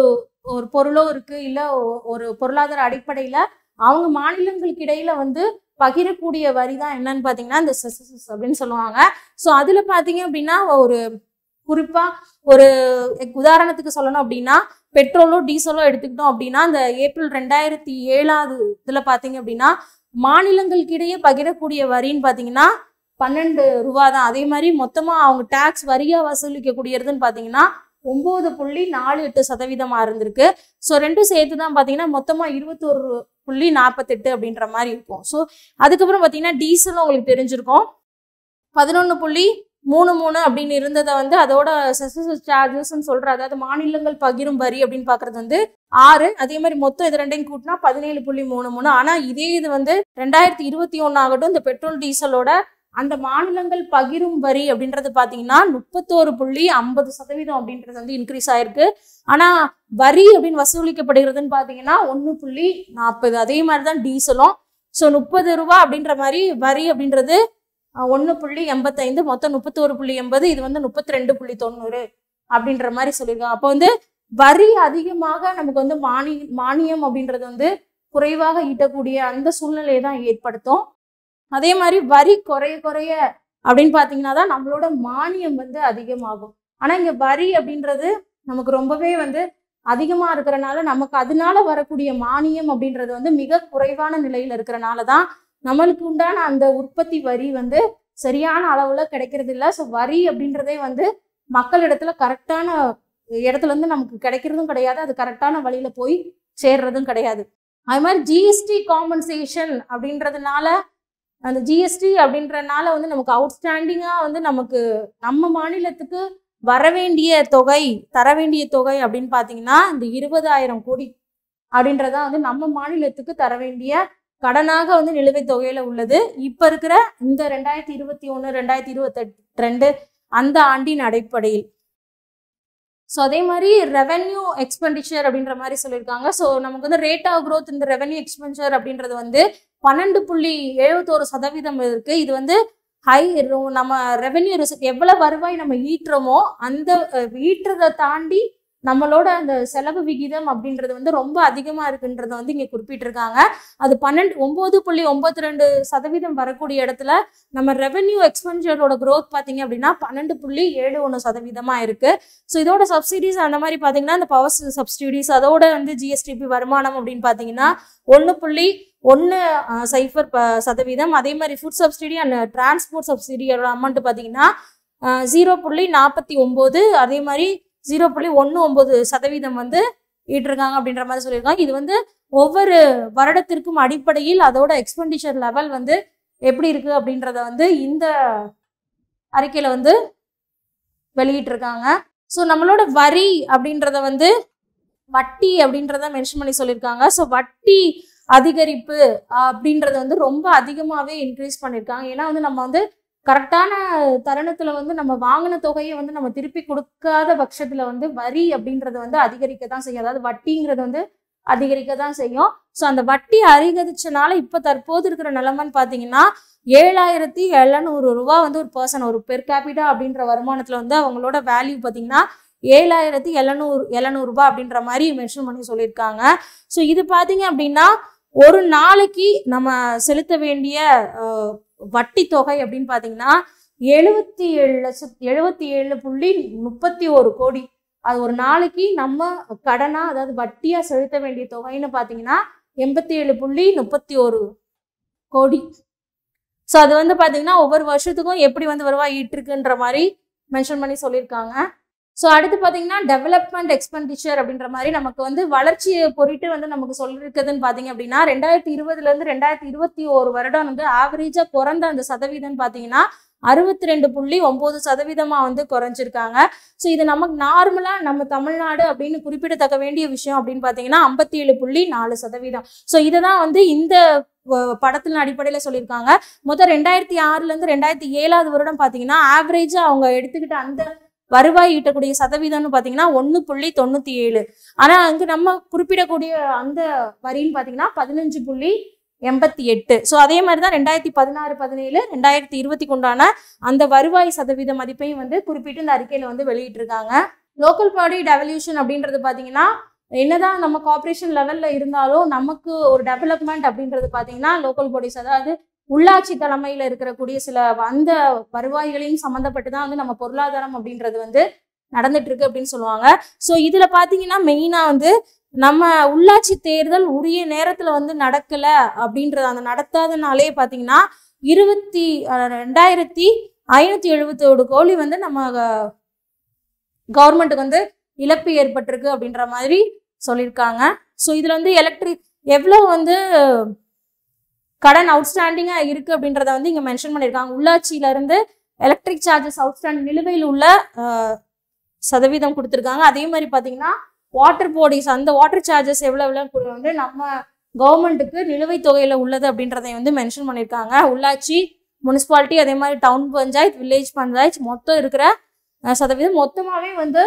ஒரு பொருளோ இருக்கு இல்லை ஒரு பொருளாதார அடிப்படையில் அவங்க மாநிலங்களுக்கு இடையில வந்து பகிரக்கூடிய வரி தான் என்னன்னு பார்த்தீங்கன்னா இந்த செசசஸ் அப்படின்னு சொல்லுவாங்க ஸோ அதில் பார்த்தீங்க அப்படின்னா ஒரு குறிப்பாக ஒரு உதாரணத்துக்கு சொல்லணும் அப்படின்னா பெட்ரோலோ டீசலோ எடுத்துக்கிட்டோம் அப்படின்னா அந்த ஏப்ரல் ரெண்டாயிரத்தி ஏழாவது இதில் பார்த்தீங்க அப்படின்னா மாநிலங்களுக்கிடையே பகிரக்கூடிய வரின்னு பார்த்தீங்கன்னா பன்னெண்டு ரூபா தான் அதே மாதிரி மொத்தமாக அவங்க டேக்ஸ் வரியாக வசூலிக்கக்கூடியதுன்னு பார்த்தீங்கன்னா ஒம்பது புள்ளி நாலு எட்டு சதவீதமாக இருந்திருக்கு ஸோ ரெண்டும் சேர்த்து தான் பார்த்தீங்கன்னா மொத்தமாக இருபத்தொரு புள்ளி நாற்பத்தெட்டு அப்படின்ற மாதிரி இருக்கும் ஸோ அதுக்கப்புறம் பார்த்தீங்கன்னா டீசலும் உங்களுக்கு தெரிஞ்சிருக்கும் பதினொன்று புள்ளி மூணு மூணு அப்படின்னு இருந்ததை வந்து அதோட சசஸ் சார்ஜஸ்ன்னு சொல்கிற அதாவது மாநிலங்கள் பகிரும் வரி அப்படின்னு பார்க்குறது வந்து ஆறு அதே மாதிரி மொத்தம் இது ரெண்டையும் கூட்டினா பதினேழு புள்ளி மூணு மூணு ஆனால் இதே இது வந்து ரெண்டாயிரத்தி இருபத்தி ஒன்று ஆகட்டும் இந்த பெட்ரோல் டீசலோட அந்த மாநிலங்கள் பகிரும் வரி அப்படின்றது பார்த்தீங்கன்னா முப்பத்தோரு புள்ளி ஐம்பது சதவீதம் அப்படின்றது வந்து இன்க்ரீஸ் ஆயிருக்கு ஆனால் வரி அப்படின்னு வசூலிக்கப்படுகிறதுன்னு பார்த்தீங்கன்னா ஒன்று புள்ளி நாற்பது அதே மாதிரி தான் டீசலும் ஸோ முப்பது ரூபா அப்படின்ற மாதிரி வரி அப்படின்றது ஒன்று புள்ளி எண்பத்தைந்து மொத்தம் முப்பத்தோரு புள்ளி எண்பது இது வந்து முப்பத்தி ரெண்டு புள்ளி தொண்ணூறு அப்படின்ற மாதிரி சொல்லியிருக்காங்க அப்போ வந்து வரி அதிகமாக நமக்கு வந்து மானி மானியம் அப்படின்றது வந்து குறைவாக ஈட்டக்கூடிய அந்த சூழ்நிலையை தான் ஏற்படுத்தும் அதே மாதிரி வரி குறைய குறைய அப்படின்னு பார்த்தீங்கன்னா தான் நம்மளோட மானியம் வந்து அதிகமாகும் ஆனால் இங்கே வரி அப்படின்றது நமக்கு ரொம்பவே வந்து அதிகமாக இருக்கிறனால நமக்கு அதனால வரக்கூடிய மானியம் அப்படின்றது வந்து மிக குறைவான நிலையில் இருக்கிறனால தான் நம்மளுக்கு உண்டான அந்த உற்பத்தி வரி வந்து சரியான அளவில் கிடைக்கிறது இல்லை ஸோ வரி அப்படின்றதே வந்து மக்களிடத்துல கரெக்டான இடத்துல இருந்து நமக்கு கிடைக்கிறதும் கிடையாது அது கரெக்டான வழியில் போய் சேர்றதும் கிடையாது அது மாதிரி ஜிஎஸ்டி காம்பன்சேஷன் அப்படின்றதுனால அந்த ஜிஎஸ்டி அப்படின்றனால வந்து நமக்கு அவுட்ஸ்டாண்டிங்காக வந்து நமக்கு நம்ம மாநிலத்துக்கு வர வேண்டிய தொகை தர வேண்டிய தொகை அப்படின்னு பார்த்தீங்கன்னா இந்த இருபதாயிரம் கோடி அப்படின்றதான் வந்து நம்ம மாநிலத்துக்கு தர வேண்டிய கடனாக வந்து நிலுவைத் தொகையில உள்ளது இப்ப இருக்கிற இந்த ரெண்டாயிரத்தி இருபத்தி ஒன்று ரெண்டாயிரத்தி இருபத்தி ரெண்டு அந்த ஆண்டின் அடிப்படையில் ஸோ அதே மாதிரி ரெவென்யூ எக்ஸ்பெண்டிச்சர் அப்படின்ற மாதிரி சொல்லியிருக்காங்க ஸோ நமக்கு வந்து ரேட் ஆஃப் க்ரோத் இந்த ரெவென்யூ எக்ஸ்பெண்டிச்சர் அப்படின்றது வந்து பன்னெண்டு புள்ளி எழுபத்தோரு சதவீதம் இருக்கு இது வந்து ஹை நம்ம ரெவென்யூ எவ்வளோ வருவாய் நம்ம ஈட்டுறோமோ அந்த ஈட்டுறதை தாண்டி நம்மளோட அந்த செலவு விகிதம் அப்படின்றது வந்து ரொம்ப அதிகமாக இருக்குன்றத வந்து இங்கே குறிப்பிட்டிருக்காங்க அது பன்னெண்டு ஒன்பது புள்ளி ஒன்பத்தி ரெண்டு சதவீதம் வரக்கூடிய இடத்துல நம்ம ரெவென்யூ எக்ஸ்பென்ச்சரோட க்ரோத் பாத்தீங்க அப்படின்னா பன்னெண்டு புள்ளி ஏழு ஒன்று சதவீதமாக இருக்குது ஸோ இதோட சப்சிடிஸ் அந்த மாதிரி பார்த்தீங்கன்னா இந்த பவர் சப்சிடிஸ் அதோட வந்து ஜிஎஸ்டிபி வருமானம் அப்படின்னு பார்த்தீங்கன்னா ஒன்று புள்ளி ஒன்று சைஃபர் சதவீதம் அதே மாதிரி ஃபுட் சப்சிடி அண்ட் டிரான்ஸ்போர்ட் சப்சிடியோட அமௌண்ட் பார்த்தீங்கன்னா ஜீரோ புள்ளி நாற்பத்தி ஒம்பது அதே மாதிரி ஜீரோ புள்ளி ஒன்று ஒம்பது சதவீதம் வந்து ஈட்டிருக்காங்க அப்படின்ற மாதிரி சொல்லியிருக்காங்க இது வந்து ஒவ்வொரு வருடத்திற்கும் அடிப்படையில் அதோட எக்ஸ்பெண்டிச்சர் லெவல் வந்து எப்படி இருக்குது அப்படின்றத வந்து இந்த அறிக்கையில் வந்து வெளியிட்டிருக்காங்க ஸோ நம்மளோட வரி அப்படின்றத வந்து வட்டி அப்படின்றத மென்ஷன் பண்ணி சொல்லியிருக்காங்க ஸோ வட்டி அதிகரிப்பு அப்படின்றத வந்து ரொம்ப அதிகமாகவே இன்க்ரீஸ் பண்ணியிருக்காங்க ஏன்னா வந்து நம்ம வந்து கரெக்டான தருணத்துல வந்து நம்ம வாங்கின தொகையை வந்து நம்ம திருப்பி கொடுக்காத பட்சத்துல வந்து வரி அப்படின்றது வந்து அதிகரிக்க தான் செய்யும் அதாவது வட்டிங்கிறது வந்து அதிகரிக்க தான் செய்யும் ஸோ அந்த வட்டி அதிகரிச்சனால இப்போ தற்போது இருக்கிற நிலைமைன்னு பார்த்தீங்கன்னா ஏழாயிரத்தி எழுநூறு ரூபா வந்து ஒரு பர்சன் ஒரு பெர் கேபிட்டா அப்படின்ற வருமானத்தில் வந்து அவங்களோட வேல்யூ பார்த்தீங்கன்னா ஏழாயிரத்தி எழுநூறு எழுநூறுபா அப்படின்ற மாதிரி மென்ஷன் பண்ணி சொல்லியிருக்காங்க ஸோ இது பார்த்தீங்க அப்படின்னா ஒரு நாளைக்கு நம்ம செலுத்த வேண்டிய வட்டி தொகை அப்படின்னு பார்த்தீங்கன்னா எழுபத்தி ஏழு லட்சம் எழுபத்தி ஏழு புள்ளி முப்பத்தி ஒரு கோடி அது ஒரு நாளைக்கு நம்ம கடனாக அதாவது வட்டியாக செலுத்த வேண்டிய தொகைன்னு பார்த்தீங்கன்னா எண்பத்தி ஏழு புள்ளி முப்பத்தி ஒரு கோடி ஸோ அது வந்து பார்த்தீங்கன்னா ஒவ்வொரு வருஷத்துக்கும் எப்படி வந்து வருவாய் ஈட்டிருக்குன்ற மாதிரி மென்ஷன் பண்ணி சொல்லியிருக்காங்க ஸோ அடுத்து பார்த்தீங்கன்னா டெவலப்மெண்ட் எக்ஸ்பெண்டிச்சர் அப்படின்ற மாதிரி நமக்கு வந்து வளர்ச்சியை பொறிட்டு வந்து நமக்கு சொல்லிருக்குதுன்னு பார்த்தீங்க அப்படின்னா ரெண்டாயிரத்தி இருபதுலேருந்து ரெண்டாயிரத்தி இருபத்தி ஒரு வருடம் வந்து ஆவரேஜாக குறைந்த அந்த சதவீதம் பார்த்தீங்கன்னா அறுபத்தி ரெண்டு புள்ளி ஒம்பது சதவீதமாக வந்து குறைஞ்சிருக்காங்க ஸோ இது நமக்கு நார்மலாக நம்ம தமிழ்நாடு அப்படின்னு குறிப்பிடத்தக்க வேண்டிய விஷயம் அப்படின்னு பார்த்தீங்கன்னா ஐம்பத்தி ஏழு புள்ளி நாலு சதவீதம் ஸோ இதை தான் வந்து இந்த படத்தின் அடிப்படையில் சொல்லியிருக்காங்க மொத்தம் ரெண்டாயிரத்தி ஆறுலேருந்து ரெண்டாயிரத்தி ஏழாவது வருடம் பார்த்தீங்கன்னா ஆவரேஜாக அவங்க எடுத்துக்கிட்ட அந்த வருவாய் ஈட்டக்கூடிய சதவீதம்னு பார்த்தீங்கன்னா ஒன்று புள்ளி தொண்ணூற்றி ஏழு ஆனால் அங்கு நம்ம குறிப்பிடக்கூடிய அந்த வரின்னு பார்த்தீங்கன்னா பதினஞ்சு புள்ளி எண்பத்தி எட்டு ஸோ அதே மாதிரி தான் ரெண்டாயிரத்தி பதினாறு பதினேழு ரெண்டாயிரத்தி இருபத்திக்கு அந்த வருவாய் சதவீத மதிப்பையும் வந்து குறிப்பிட்டு இந்த அறிக்கையில் வந்து வெளியிட்டிருக்காங்க லோக்கல் பாடி டெவல்யூஷன் அப்படின்றது பார்த்தீங்கன்னா என்னதான் நம்ம கார்பரேஷன் லெவலில் இருந்தாலும் நமக்கு ஒரு டெவலப்மெண்ட் அப்படின்றது பார்த்தீங்கன்னா லோக்கல் பாடிஸ் அதாவது உள்ளாட்சி தலைமையில் இருக்கக்கூடிய சில அந்த வருவாய்களையும் சம்மந்தப்பட்டு தான் வந்து நம்ம பொருளாதாரம் அப்படின்றது வந்து நடந்துட்டு இருக்கு அப்படின்னு சொல்லுவாங்க ஸோ இதுல பாத்தீங்கன்னா மெயினா வந்து நம்ம உள்ளாட்சி தேர்தல் உரிய நேரத்துல வந்து நடக்கல அப்படின்றத அந்த நடத்தாதனாலே பாத்தீங்கன்னா இருபத்தி ரெண்டாயிரத்தி ஐநூத்தி எழுபத்தோடு கோழி வந்து நம்ம கவர்மெண்ட்டுக்கு வந்து இழப்பு ஏற்பட்டிருக்கு அப்படின்ற மாதிரி சொல்லியிருக்காங்க ஸோ இதுல வந்து எலக்ட்ரிக் எவ்வளவு வந்து கடன் அவுட்ஸ்டாண்டிங்காக இருக்குது அப்படின்றத வந்து இங்கே மென்ஷன் பண்ணியிருக்காங்க உள்ளாட்சியிலேருந்து எலக்ட்ரிக் சார்ஜஸ் அவுட்ஸ்டாண்டிங் நிலுவையில் உள்ள சதவீதம் கொடுத்துருக்காங்க அதே மாதிரி பார்த்தீங்கன்னா வாட்டர் போடிஸ் அந்த வாட்டர் சார்ஜஸ் எவ்வளோ எவ்வளோ வந்து நம்ம கவர்மெண்ட்டுக்கு நிலுவைத் தொகையில் உள்ளது அப்படின்றதையும் வந்து மென்ஷன் பண்ணியிருக்காங்க உள்ளாட்சி முனிசிபாலிட்டி அதே மாதிரி டவுன் பஞ்சாயத் வில்லேஜ் பஞ்சாயத் மொத்தம் இருக்கிற சதவீதம் மொத்தமாகவே வந்து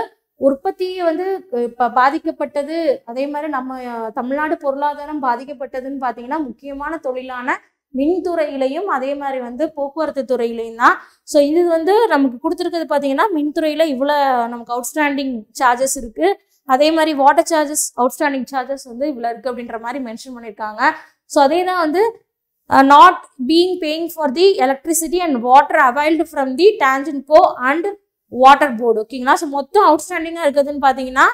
உற்பத்தியை வந்து இப்போ பாதிக்கப்பட்டது அதே மாதிரி நம்ம தமிழ்நாடு பொருளாதாரம் பாதிக்கப்பட்டதுன்னு பார்த்தீங்கன்னா முக்கியமான தொழிலான மின்துறையிலையும் அதே மாதிரி வந்து போக்குவரத்து துறையிலையும் தான் ஸோ இது வந்து நமக்கு கொடுத்துருக்கிறது பார்த்தீங்கன்னா மின்துறையில் இவ்வளோ நமக்கு அவுட்ஸ்டாண்டிங் சார்ஜஸ் இருக்குது அதே மாதிரி வாட்டர் சார்ஜஸ் அவுட்ஸ்டாண்டிங் சார்ஜஸ் வந்து இவ்வளோ இருக்குது அப்படின்ற மாதிரி மென்ஷன் பண்ணியிருக்காங்க ஸோ அதே தான் வந்து not being paying for the electricity and water availed from the TANGEDCO and water board ஓகேங்களா ஸோ மொத்தம் அவுட்ஸ்டாண்டிங்காக இருக்குதுன்னு பார்த்தீங்கன்னா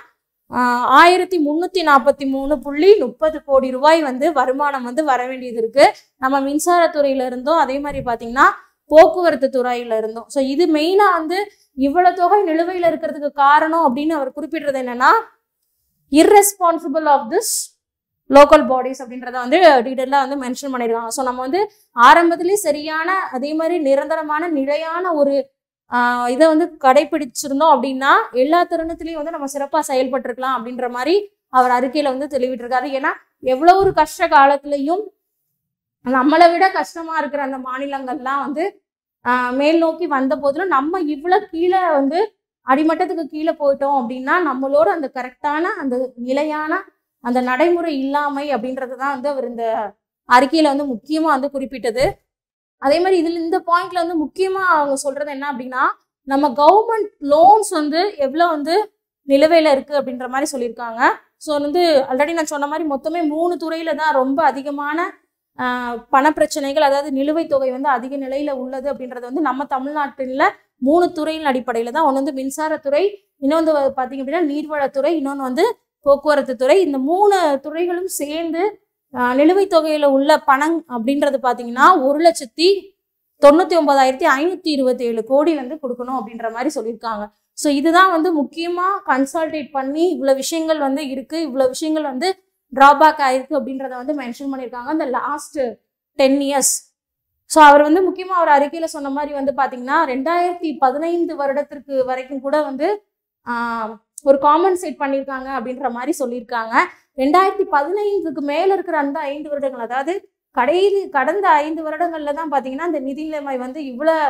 ஆயிரத்தி முந்நூற்றி நாற்பத்தி மூணு புள்ளி முப்பது கோடி ரூபாய் வந்து வருமானம் வந்து வர வேண்டியது இருக்குது நம்ம மின்சாரத்துறையில இருந்தோம் அதே மாதிரி பார்த்தீங்கன்னா போக்குவரத்து துறையில இருந்தோம் ஸோ இது மெயினாக வந்து இவ்வளோ தொகை நிலுவையில் இருக்கிறதுக்கு காரணம் அப்படின்னு அவர் குறிப்பிடுறது என்னன்னா irresponsible of this local bodies அப்படின்றத வந்து டீட்டெயிலாக வந்து மென்ஷன் பண்ணியிருக்காங்க ஸோ நம்ம வந்து ஆரம்பத்துலேயும் சரியான அதே மாதிரி நிரந்தரமான நிலையான ஒரு இதை வந்து கடைபிடிச்சிருந்தோம் அப்படின்னா எல்லா தருணத்திலையும் வந்து நம்ம சிறப்பாக செயல்பட்டுருக்கலாம் அப்படின்ற மாதிரி அவர் அறிக்கையில வந்து தெளிவிட்டிருக்காரு ஏன்னா எவ்வளோ ஒரு கஷ்ட காலத்திலையும் நம்மளை விட கஷ்டமா இருக்கிற அந்த மாநிலங்கள்லாம் வந்து மேல் நோக்கி வந்த போதிலும் நம்ம இவ்வளோ கீழே வந்து அடிமட்டத்துக்கு கீழே போயிட்டோம் அப்படின்னா நம்மளோட அந்த கரெக்டான அந்த நிலையான அந்த நடைமுறை இல்லாமை அப்படின்றது தான் வந்து அவர் இந்த அறிக்கையில வந்து முக்கியமாக வந்து குறிப்பிட்டது அதே மாதிரி இதுல இந்த பாயிண்ட்ல வந்து முக்கியமா அவங்க சொல்றது என்ன அப்படின்னா நம்ம கவர்மெண்ட் லோன்ஸ் வந்து எவ்வளோ வந்து நிலுவையில் இருக்குது அப்படின்ற மாதிரி சொல்லியிருக்காங்க ஸோ வந்து ஆல்ரெடி நான் சொன்ன மாதிரி மொத்தமே மூணு துறையில் தான் ரொம்ப அதிகமான பணப்பிரச்சனைகள் அதாவது நிலுவைத் தொகை வந்து அதிக நிலையில் உள்ளது அப்படின்றது வந்து நம்ம தமிழ்நாட்டில் மூணு துறையின் அடிப்படையில் தான் ஒன்று வந்து மின்சாரத்துறை இன்னொன்று பார்த்தீங்க அப்படின்னா நீர்வளத்துறை இன்னொன்று வந்து போக்குவரத்து துறை இந்த மூணு துறைகளும் சேர்ந்து நிலுவைத் தொகையில் உள்ள பணம் அப்படின்றது பார்த்தீங்கன்னா ஒரு லட்சத்தி தொண்ணூற்றி ஒன்பதாயிரத்தி ஐநூற்றி இருபத்தி ஏழு கோடி வந்து கொடுக்கணும் அப்படின்ற மாதிரி சொல்லியிருக்காங்க ஸோ இதுதான் வந்து முக்கியமாக கன்சல்டேட் பண்ணி இவ்வளோ விஷயங்கள் வந்து இருக்கு இவ்வளோ விஷயங்கள் வந்து ட்ராபேக் ஆயிருக்கு அப்படின்றத வந்து மென்ஷன் பண்ணியிருக்காங்க இந்த லாஸ்ட் டென் இயர்ஸ் ஸோ அவர் வந்து முக்கியமாக அவர் அறிக்கையில் சொன்ன மாதிரி வந்து பார்த்தீங்கன்னா ரெண்டாயிரத்தி பதினைந்து வருடத்திற்கு வரைக்கும் கூட வந்து ஒரு காமன்சேட் பண்ணியிருக்காங்க அப்படின்ற மாதிரி சொல்லியிருக்காங்க ரெண்டாயிரத்தி பதினைந்துக்கு மேலே இருக்கிற அந்த ஐந்து வருடங்கள் அதாவது கடைசி கடந்த ஐந்து வருடங்கள்ல தான் பார்த்தீங்கன்னா இந்த நிதி நிலைமை வந்து இவ்வளவு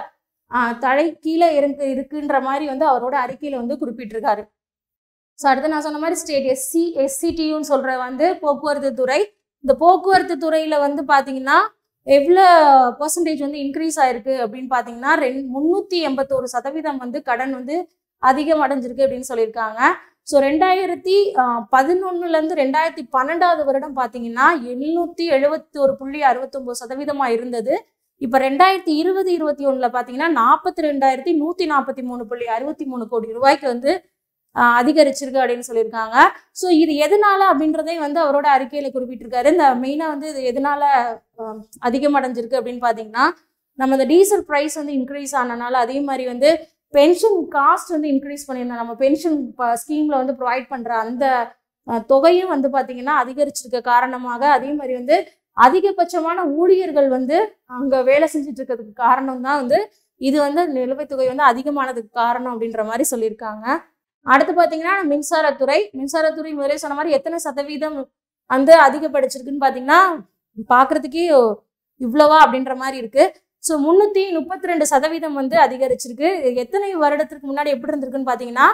தலை கீழே இருக்கு இருக்குன்ற மாதிரி வந்து அவரோட அறிக்கையில் வந்து குறிப்பிட்டிருக்காரு ஸோ அடுத்து நான் சொன்ன மாதிரி ஸ்டேட் எஸ்சி எஸ்சிடியூன்னு சொல்ற வந்து போக்குவரத்து துறை இந்த போக்குவரத்து துறையில வந்து பார்த்தீங்கன்னா எவ்வளோ பர்சன்டேஜ் வந்து இன்க்ரீஸ் ஆயிருக்கு அப்படின்னு பார்த்தீங்கன்னா ரெண் முன்னூத்தி எண்பத்தோரு சதவீதம் வந்து கடன் வந்து அதிகம் அடைஞ்சிருக்கு அப்படின்னு சொல்லியிருக்காங்க ஸோ ரெண்டாயிரத்தி பதினொன்னுலேருந்து ரெண்டாயிரத்தி பன்னெண்டாவது வருடம் பார்த்தீங்கன்னா எழுநூற்றி எழுபத்தி ஒரு புள்ளி அறுபத்தொம்போது சதவீதமாக இருந்தது இப்போ ரெண்டாயிரத்தி இருபது இருபத்தி ஒன்றில் பார்த்தீங்கன்னா நாற்பத்தி ரெண்டாயிரத்தி நூற்றி நாற்பத்தி மூணு புள்ளி அறுபத்தி மூணு கோடி ரூபாய்க்கு வந்து அதிகரிச்சிருக்கு அப்படின்னு சொல்லியிருக்காங்க ஸோ இது எதனால அப்படின்றதே வந்து அவரோட அறிக்கையில் குறிப்பிட்டிருக்காரு இந்த மெயினாக வந்து இது எதனால அதிகமடைஞ்சிருக்கு அப்படின்னு பார்த்தீங்கன்னா நம்ம இந்த டீசல் ப்ரைஸ் வந்து இன்க்ரீஸ் ஆனனால அதே மாதிரி வந்து பென்ஷன் காஸ்ட் வந்து இன்க்ரீஸ் பண்ணியிருந்தோம் நம்ம பென்ஷன் ஸ்கீமில் வந்து ப்ரொவைட் பண்ணுற அந்த தொகையும் வந்து பார்த்தீங்கன்னா அதிகரிச்சிருக்க காரணமாக அதே மாதிரி வந்து அதிகபட்சமான ஊழியர்கள் வந்து அங்கே வேலை செஞ்சுட்டு இருக்கிறதுக்கு காரணம் தான் வந்து இது வந்து நிலுவைத் தொகை வந்து அதிகமானதுக்கு காரணம் அப்படின்ற மாதிரி சொல்லியிருக்காங்க அடுத்து பார்த்தீங்கன்னா மின்சாரத்துறை மின்சாரத்துறை முதலே சொன்ன மாதிரி எத்தனை சதவீதம் வந்து அதிகப்படிச்சிருக்குன்னு பார்த்தீங்கன்னா பார்க்குறதுக்கே இவ்வளவா அப்படின்ற மாதிரி இருக்குது ஸோ முந்நூற்றி முப்பத்தி ரெண்டு சதவீதம் வந்து அதிகரிச்சிருக்கு எத்தனை வருடத்திற்கு முன்னாடி எப்படி இருந்திருக்குன்னு பார்த்தீங்கன்னா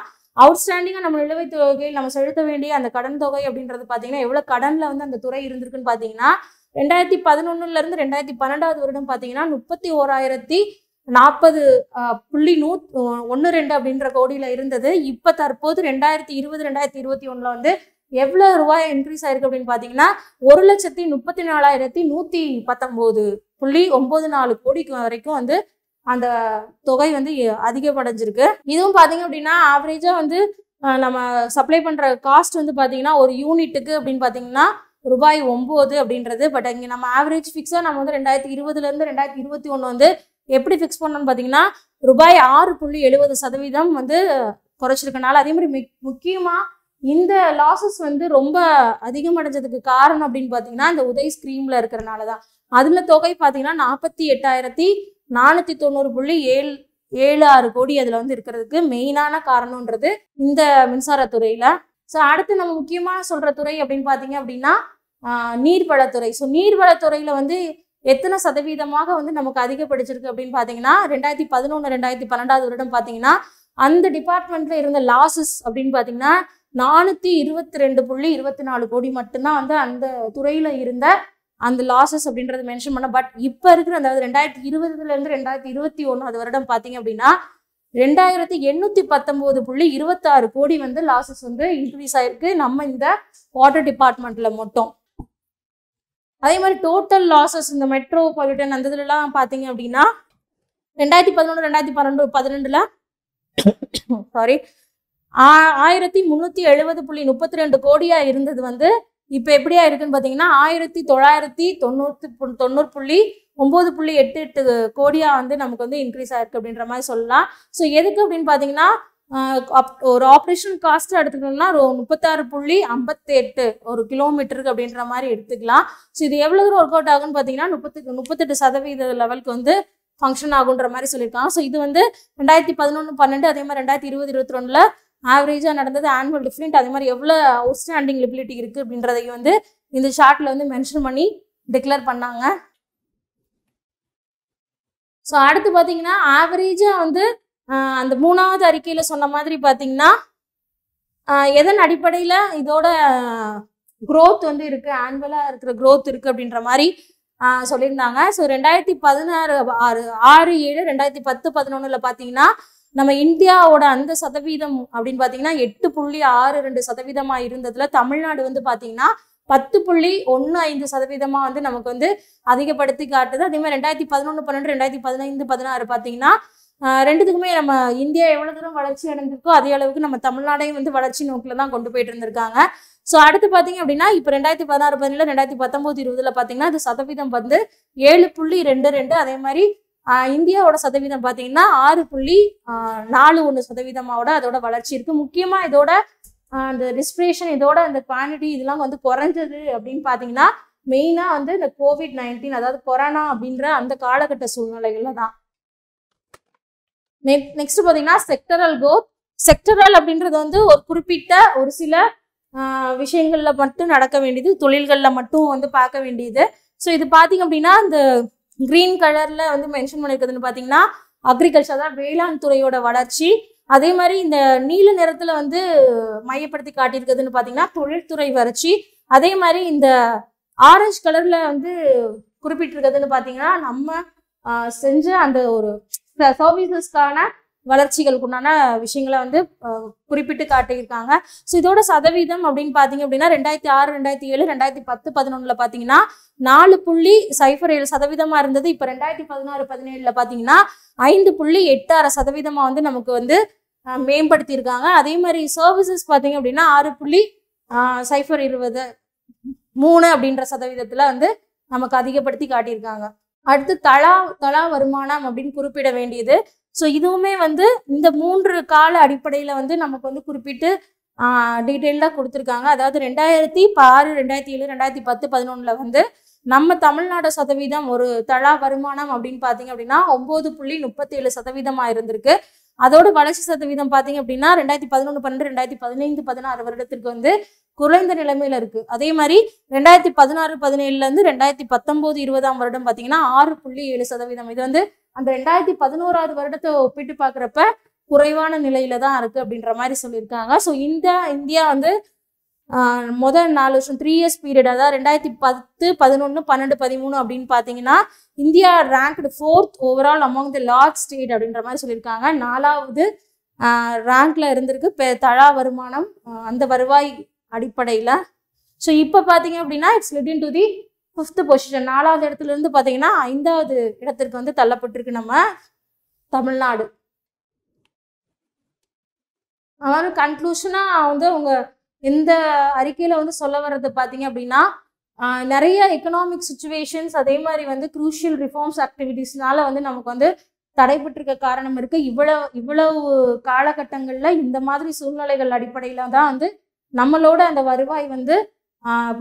அவுட்ஸ்டாண்டிங்காக நம்ம நிலுவைத் தொகையில் நம்ம செலுத்த வேண்டிய அந்த கடன் தொகை அப்படின்றது பார்த்தீங்கன்னா எவ்வளோ கடனில் வந்து அந்த துறை இருந்திருக்குன்னு பார்த்தீங்கன்னா ரெண்டாயிரத்தி பதினொன்னுலேருந்து ரெண்டாயிரத்தி பன்னெண்டாவது வருடம் பார்த்தீங்கன்னா முப்பத்தி ஓராயிரத்தி நாற்பது புள்ளி நூ ஒன்று ரெண்டு அப்படின்ற கோடியில் இருந்தது இப்போ தற்போது ரெண்டாயிரத்தி இருபது ரெண்டாயிரத்தி இருபத்தி ஒன்றில் வந்து எவ்வளோ ரூபாய் இன்க்ரீஸ் ஆயிருக்கு அப்படின்னு பார்த்தீங்கன்னா ஒரு லட்சத்தி முப்பத்தி நாலாயிரத்தி நூற்றி பத்தொம்போது புள்ளி ஒன்பது நாலு கோடிக்கு வரைக்கும் வந்து அந்த தொகை வந்து அதிகப்படைஞ்சிருக்கு இதுவும் பார்த்தீங்க அப்படின்னா ஆவரேஜாக வந்து நம்ம சப்ளை பண்ணுற காஸ்ட் வந்து பார்த்தீங்கன்னா ஒரு யூனிட்டுக்கு அப்படின்னு பார்த்தீங்கன்னா ரூபாய் ஒம்பது அப்படின்றது பட் இங்கே நம்ம ஆவரேஜ் ஃபிக்ஸாக நம்ம வந்து ரெண்டாயிரத்தி இருபதுலேருந்து ரெண்டாயிரத்தி இருபத்தி ஒன்று வந்து எப்படி ஃபிக்ஸ் பண்ணோன்னு பார்த்தீங்கன்னா ரூபாய் ஆறு புள்ளி எழுபது சதவீதம் வந்து குறைச்சிருக்கனால அதே மாதிரி முக்கியமாக இந்த லாசஸ் வந்து ரொம்ப அதிகமடைஞ்சதுக்கு காரணம் அப்படின்னு பார்த்தீங்கன்னா இந்த உதய் ஸ்கீமில் இருக்கிறனால தான் அதில் தொகை பார்த்தீங்கன்னா நாற்பத்தி எட்டாயிரத்தி நானூற்றி தொண்ணூறு புள்ளி ஏழு ஏழு ஆறு கோடி அதில் வந்து இருக்கிறதுக்கு மெயினான காரணம்ன்றது இந்த மின்சாரத்துறையில் ஸோ அடுத்து நம்ம முக்கியமாக சொல்கிற துறை அப்படின்னு பார்த்தீங்க அப்படின்னா நீர்வளத்துறை ஸோ நீர்வளத்துறையில் வந்து எத்தனை சதவீதமாக வந்து நமக்கு அதிகப்படிச்சிருக்கு அப்படின்னு பார்த்தீங்கன்னா ரெண்டாயிரத்தி பதினொன்று ரெண்டாயிரத்தி பன்னெண்டாவது வருடம் பார்த்தீங்கன்னா அந்த டிபார்ட்மெண்ட்டில் இருந்த லாசஸ் அப்படின்னு பார்த்தீங்கன்னா நானூற்றி இருபத்தி ரெண்டு புள்ளி இருபத்தி நாலு கோடி மட்டும்தான் வந்து அந்த துறையில் இருந்த அந்த லாசஸ் அப்படின்றத மென்ஷன் பண்ண பட் இப்போ இருக்கிற அந்த ரெண்டாயிரத்தி இருபதுல இருந்து ரெண்டாயிரத்தி இருபத்தி ஒன்று அது வருடம் பார்த்தீங்க அப்படின்னா ரெண்டாயிரத்தி எண்ணூத்தி பத்தொன்பது புள்ளி இருபத்தாறு கோடி வந்து லாசஸ் வந்து இன்க்ரீஸ் ஆயிருக்கு நம்ம இந்த வாட்டர் டிபார்ட்மெண்ட்ல மட்டும் அதே மாதிரி டோட்டல் லாசஸ் இந்த மெட்ரோ பாலிட்டன் அந்த இதுலலாம் பார்த்தீங்க அப்படின்னா ரெண்டாயிரத்தி பதினொன்று ரெண்டாயிரத்தி பன்னெண்டு பதினெண்டுல சாரி ஆயிரத்தி முன்னூத்தி எழுபது புள்ளி முப்பத்தி ரெண்டு கோடியா இருந்தது வந்து இப்போ எப்படியா இருக்குன்னு பார்த்தீங்கன்னா ஆயிரத்தி தொள்ளாயிரத்தி தொண்ணூற்றி தொண்ணூறு புள்ளி ஒம்பது புள்ளி எட்டு எட்டு கோடியாக வந்து நமக்கு வந்து இன்க்ரீஸ் ஆயிருக்கு அப்படின்ற மாதிரி சொல்லலாம் ஸோ எதுக்கு அப்படின்னு பார்த்தீங்கன்னா ஒரு ஆப்ரேஷன் காஸ்ட் எடுத்துக்கணும்னா ஒரு முப்பத்தாறு புள்ளி ஐம்பத்தி எட்டு ஒரு கிலோமீட்டருக்கு அப்படின்ற மாதிரி எடுத்துக்கலாம் ஸோ இது எவ்வளோ தூரம் ஒர்க் அவுட் ஆகுன்னு பார்த்தீங்கன்னா முப்பத்து முப்பத்தெட்டு சதவீத லெவலுக்கு வந்து ஃபங்க்ஷன் ஆகுன்ற மாதிரி சொல்லியிருக்காங்க ஸோ இது வந்து ரெண்டாயிரத்தி பதினொன்று பன்னெண்டு அதே மாதிரி ரெண்டாயிரத்தி இருபது இருபத்தி ரெண்டில் ஆவரேஜாக நடந்தது ஆனுவல் டிஃப்ரெண்ட் அதே மாதிரி எவ்வளோ ஸ்டாண்டிங் லிபிலிட்டி இருக்குது அப்படின்றதையும் வந்து இந்த ஷார்ட்டில் வந்து மென்ஷன் பண்ணி டிக்ளேர் பண்ணாங்க ஸோ அடுத்து பார்த்தீங்கன்னா ஆவரேஜாக வந்து அந்த மூணாவது அறிக்கையில் சொன்ன மாதிரி பார்த்தீங்கன்னா எதன் அடிப்படையில் இதோட க்ரோத் வந்து இருக்குது ஆன்வலாக இருக்கிற க்ரோத் இருக்குது அப்படின்ற மாதிரி சொல்லியிருந்தாங்க ஸோ ரெண்டாயிரத்தி பதினாறு ஆறு ஆறு ஏழு ரெண்டாயிரத்தி பத்து பதினொன்றில் பார்த்தீங்கன்னா நம்ம இந்தியாவோட அந்த சதவீதம் அப்படின்னு பார்த்தீங்கன்னா எட்டு புள்ளி ஆறு ரெண்டு சதவீதமா இருந்ததுல தமிழ்நாடு வந்து பார்த்தீங்கன்னா பத்து புள்ளி ஒன்று ஐந்து சதவீதமா வந்து நமக்கு வந்து அதிகப்படுத்தி காட்டுது அதே மாதிரி ரெண்டாயிரத்தி பதினொன்று பன்னெண்டு ரெண்டாயிரத்தி பதினைந்து பதினாறு பார்த்தீங்கன்னா ரெண்டுத்துக்குமே நம்ம இந்தியா எவ்வளோ தூரம் வளர்ச்சி அடைஞ்சிருக்கோ அதே அளவுக்கு நம்ம தமிழ்நாடையும் வந்து வளர்ச்சி நோக்கில் தான் கொண்டு போயிட்டு இருந்திருக்காங்க ஸோ அடுத்து பார்த்தீங்க அப்படின்னா இப்போ ரெண்டாயிரத்தி பதினாறு பதினேழு ரெண்டாயிரத்தி பத்தொம்போது இருபதுல பார்த்தீங்கன்னா அது சதவீதம் வந்து ஏழு புள்ளி ரெண்டு ரெண்டு அதே மாதிரி இந்தியாவோட சதவீதம் பார்த்தீங்கன்னா ஆறு புள்ளி நாலு ஒன்று சதவீதமாவோட அதோட வளர்ச்சி இருக்கு முக்கியமா இதோட அந்த டிஸ்பிரேஷன் இதோட அந்த குவான்டிட்டி இதெல்லாம் வந்து குறைஞ்சது அப்படின்னு பார்த்தீங்கன்னா மெயினாக வந்து இந்த கோவிட் நைன்டீன் அதாவது கொரோனா அப்படின்ற அந்த காலகட்ட சூழ்நிலைகள்ல தான் நெக்ஸ்ட் பார்த்தீங்கன்னா செக்டரல் கோ செக்டரல் அப்படின்றது வந்து ஒரு குறிப்பிட்ட ஒரு சில விஷயங்கள்ல மட்டும் நடக்க வேண்டியது தொழில்களில் மட்டும் வந்து பார்க்க வேண்டியது ஸோ இது பார்த்தீங்க அப்படின்னா இந்த கிரீன் கலரில் வந்து மென்ஷன் பண்ணிருக்கிறதுன்னு பார்த்தீங்கன்னா அக்ரிகல்ச்சர் தான் வேளாண் துறையோட வளர்ச்சி அதே மாதிரி இந்த நீல நிறத்தில் வந்து மையப்படுத்தி காட்டியிருக்குதுன்னு பார்த்தீங்கன்னா தொழில்துறை வளர்ச்சி அதே மாதிரி இந்த ஆரஞ்சு கலரில் வந்து குறிப்பிட்டிருக்கிறதுன்னு பார்த்தீங்கன்னா நம்ம செஞ்ச அந்த ஒரு சர்வீசஸ்க்கான வளர்ச்சிகளுக்கு உண்டான விஷயங்களை வந்து குறிப்பிட்டு காட்டியிருக்காங்க ஸோ இதோட சதவீதம் அப்படின்னு பார்த்தீங்க அப்படின்னா ரெண்டாயிரத்தி ஆறு ரெண்டாயிரத்தி ஏழு ரெண்டாயிரத்தி பத்து பதினொன்றில் பார்த்தீங்கன்னா நாலு புள்ளி சைஃபர் ஏழு சதவீதமாக இருந்தது இப்போ ரெண்டாயிரத்தி பதினாறு பதினேழில் பார்த்தீங்கன்னா ஐந்து புள்ளி எட்டு ஆறு சதவீதமாக வந்து நமக்கு வந்து மேம்படுத்தியிருக்காங்க அதே மாதிரி சர்வீசஸ் பார்த்தீங்க அப்படின்னா ஆறு புள்ளி சைஃபர் இருபது மூணு அப்படின்ற சதவீதத்தில் வந்து நமக்கு அதிகப்படுத்தி காட்டியிருக்காங்க அடுத்து தலா தலா வருமானம் அப்படின்னு குறிப்பிட வேண்டியது ஸோ இதுவுமே வந்து இந்த மூன்று கால அடிப்படையில் வந்து நமக்கு வந்து குறிப்பிட்டு டீட்டெயில்டாக கொடுத்துருக்காங்க அதாவது ரெண்டாயிரத்தி ஆறு ரெண்டாயிரத்தி ஏழு ரெண்டாயிரத்தி பத்து பதினொன்றில் வந்து நம்ம தமிழ்நாடு சதவீதம் ஒரு தலா வருமானம் அப்படின்னு பார்த்தீங்க அப்படின்னா ஒம்பது புள்ளி முப்பத்தி ஏழு சதவீதமாக இருந்திருக்கு அதோட வளர்ச்சி சதவீதம் பார்த்தீங்க அப்படின்னா ரெண்டாயிரத்தி பதினொன்று பன்னெண்டு ரெண்டாயிரத்தி பதினைந்து பதினாறு வருடத்திற்கு வந்து குறைந்த நிலைமையில் இருக்குது அதே மாதிரி ரெண்டாயிரத்தி பதினாறு பதினேழுல இருந்து ரெண்டாயிரத்தி பத்தொம்போது இருபதாம் வருடம் பார்த்தீங்கன்னா ஆறு புள்ளி ஏழு சதவீதம் இது வந்து அந்த ரெண்டாயிரத்தி பதினோராவது வருடத்தை ஒப்பிட்டு பார்க்குறப்ப குறைவான நிலையில தான் இருக்கு அப்படின்ற மாதிரி சொல்லியிருக்காங்க ஸோ இந்த இந்தியா வந்து முதல் நாலு வருஷம் த்ரீ இயர்ஸ் பீரியட் அதாவது ரெண்டாயிரத்தி பத்து பதினொன்று பன்னெண்டு பதிமூணு அப்படின்னு பார்த்தீங்கன்னா India ranked fourth overall among the large state அப்படின்ற மாதிரி சொல்லியிருக்காங்க நாலாவது ரேங்க்ல இருந்திருக்கு பெ வருமானம் அந்த வருவாய் அடிப்படையில் ஸோ இப்போ பார்த்தீங்க அப்படின்னா it's sliding to the fifth position நாலாவது இடத்துலேருந்து பார்த்தீங்கன்னா ஐந்தாவது இடத்திற்கு வந்து தள்ளப்பட்டிருக்கு நம்ம தமிழ்நாடு அதாவது கன்க்ளூஷனாக வந்து அவங்க இந்த அறிக்கையில் வந்து சொல்ல வர்றது பார்த்தீங்க அப்படின்னா நிறைய எக்கனாமிக் சுச்சுவேஷன்ஸ் அதே மாதிரி வந்து குரூஷியல் ரிஃபார்ம்ஸ் ஆக்டிவிட்டீஸ்னால வந்து நமக்கு வந்து தடைபட்டிருக்க காரணம் இருக்கு இவ்வளவு இவ்வளவு காலகட்டங்களில் இந்த மாதிரி சூழ்நிலைகள் அடிப்படையில் தான் வந்து நம்மளோட அந்த வருவாய் வந்து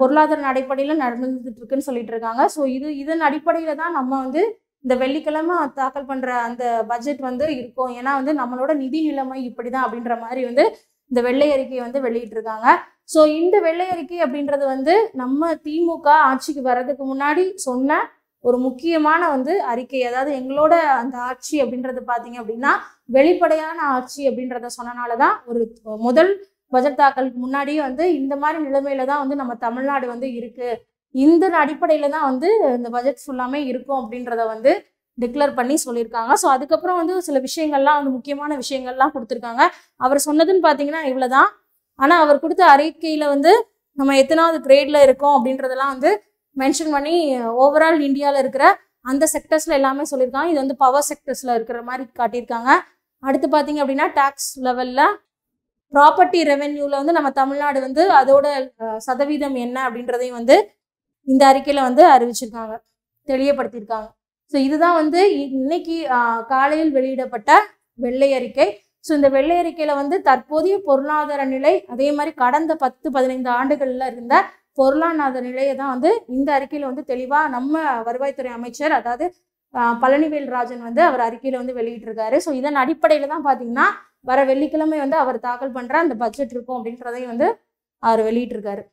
பொருளாதார அடிப்படையில் நடந்துகிட்டு இருக்குன்னு சொல்லிட்டு இருக்காங்க ஸோ இது இதன் அடிப்படையில் தான் நம்ம வந்து இந்த வெள்ளிக்கிழமை தாக்கல் பண்ணுற அந்த பட்ஜெட் வந்து இருக்கும் ஏன்னா வந்து நம்மளோட நிதி நிலைமை இப்படி தான் அப்படின்ற மாதிரி வந்து இந்த வெள்ளை அறிக்கையை வந்து வெளியிட்டிருக்காங்க ஸோ இந்த வெள்ளை அறிக்கை அப்படின்றது வந்து நம்ம திமுக ஆட்சிக்கு வர்றதுக்கு முன்னாடி சொன்ன ஒரு முக்கியமான வந்து அறிக்கை அதாவது எங்களோட அந்த ஆட்சி அப்படின்றது பார்த்தீங்க அப்படின்னா வெளிப்படையான ஆட்சி அப்படின்றத சொன்னனால தான் ஒரு முதல் பட்ஜெட் தாக்கல் முன்னாடியே வந்து இந்த மாதிரி நிலைமையில தான் வந்து நம்ம தமிழ்நாடு வந்து இருக்கு இந்த அடிப்படையில தான் வந்து இந்த பட்ஜெட் ஃபுல்லாமே இருக்கும் அப்படின்றத வந்து டிக்ளேர் பண்ணி சொல்லியிருக்காங்க ஸோ அதுக்கப்புறம் வந்து சில விஷயங்கள்லாம் வந்து முக்கியமான விஷயங்கள்லாம் கொடுத்துருக்காங்க அவர் சொன்னதுன்னு பார்த்தீங்கன்னா இவ்வளோதான் ஆனால் அவர் கொடுத்த அறிக்கையில் வந்து நம்ம எத்தனாவது கிரேட்ல இருக்கோம் அப்படின்றதெல்லாம் வந்து மென்ஷன் பண்ணி ஓவரால் இந்தியாவில் இருக்கிற அந்த செக்டர்ஸில் எல்லாமே சொல்லியிருக்காங்க இது வந்து பவர் செக்டர்ஸில் இருக்கிற மாதிரி காட்டியிருக்காங்க அடுத்து பார்த்தீங்க அப்படின்னா டேக்ஸ் லெவலில் ப்ராப்பர்ட்டி ரெவென்யூவில் வந்து நம்ம தமிழ்நாடு வந்து அதோட சதவீதம் என்ன அப்படின்றதையும் வந்து இந்த அறிக்கையில் வந்து அறிவிச்சிருக்காங்க தெளியப்படுத்தியிருக்காங்க ஸோ இதுதான் வந்து இன்னைக்கு காலையில் வெளியிடப்பட்ட வெள்ளை அறிக்கை ஸோ இந்த வெள்ளை அறிக்கையில் வந்து தற்போதைய பொருளாதார நிலை அதே மாதிரி கடந்த பத்து பதினைந்து ஆண்டுகளில் இருந்த பொருளாதார நிலையை தான் வந்து இந்த அறிக்கையில் வந்து தெளிவாக நம்ம வருவாய்த்துறை அமைச்சர் அதாவது பழனிவேல் ராஜன் வந்து அவர் அறிக்கையில் வந்து வெளியிட்டிருக்காரு ஸோ இதன் அடிப்படையில் தான் பார்த்தீங்கன்னா வர வெள்ளிக்கிழமை வந்து அவர் தாக்கல் பண்ணுற அந்த பட்ஜெட் இருக்கும் அப்படின்றதையும் வந்து அவர் வெளியிட்டிருக்காரு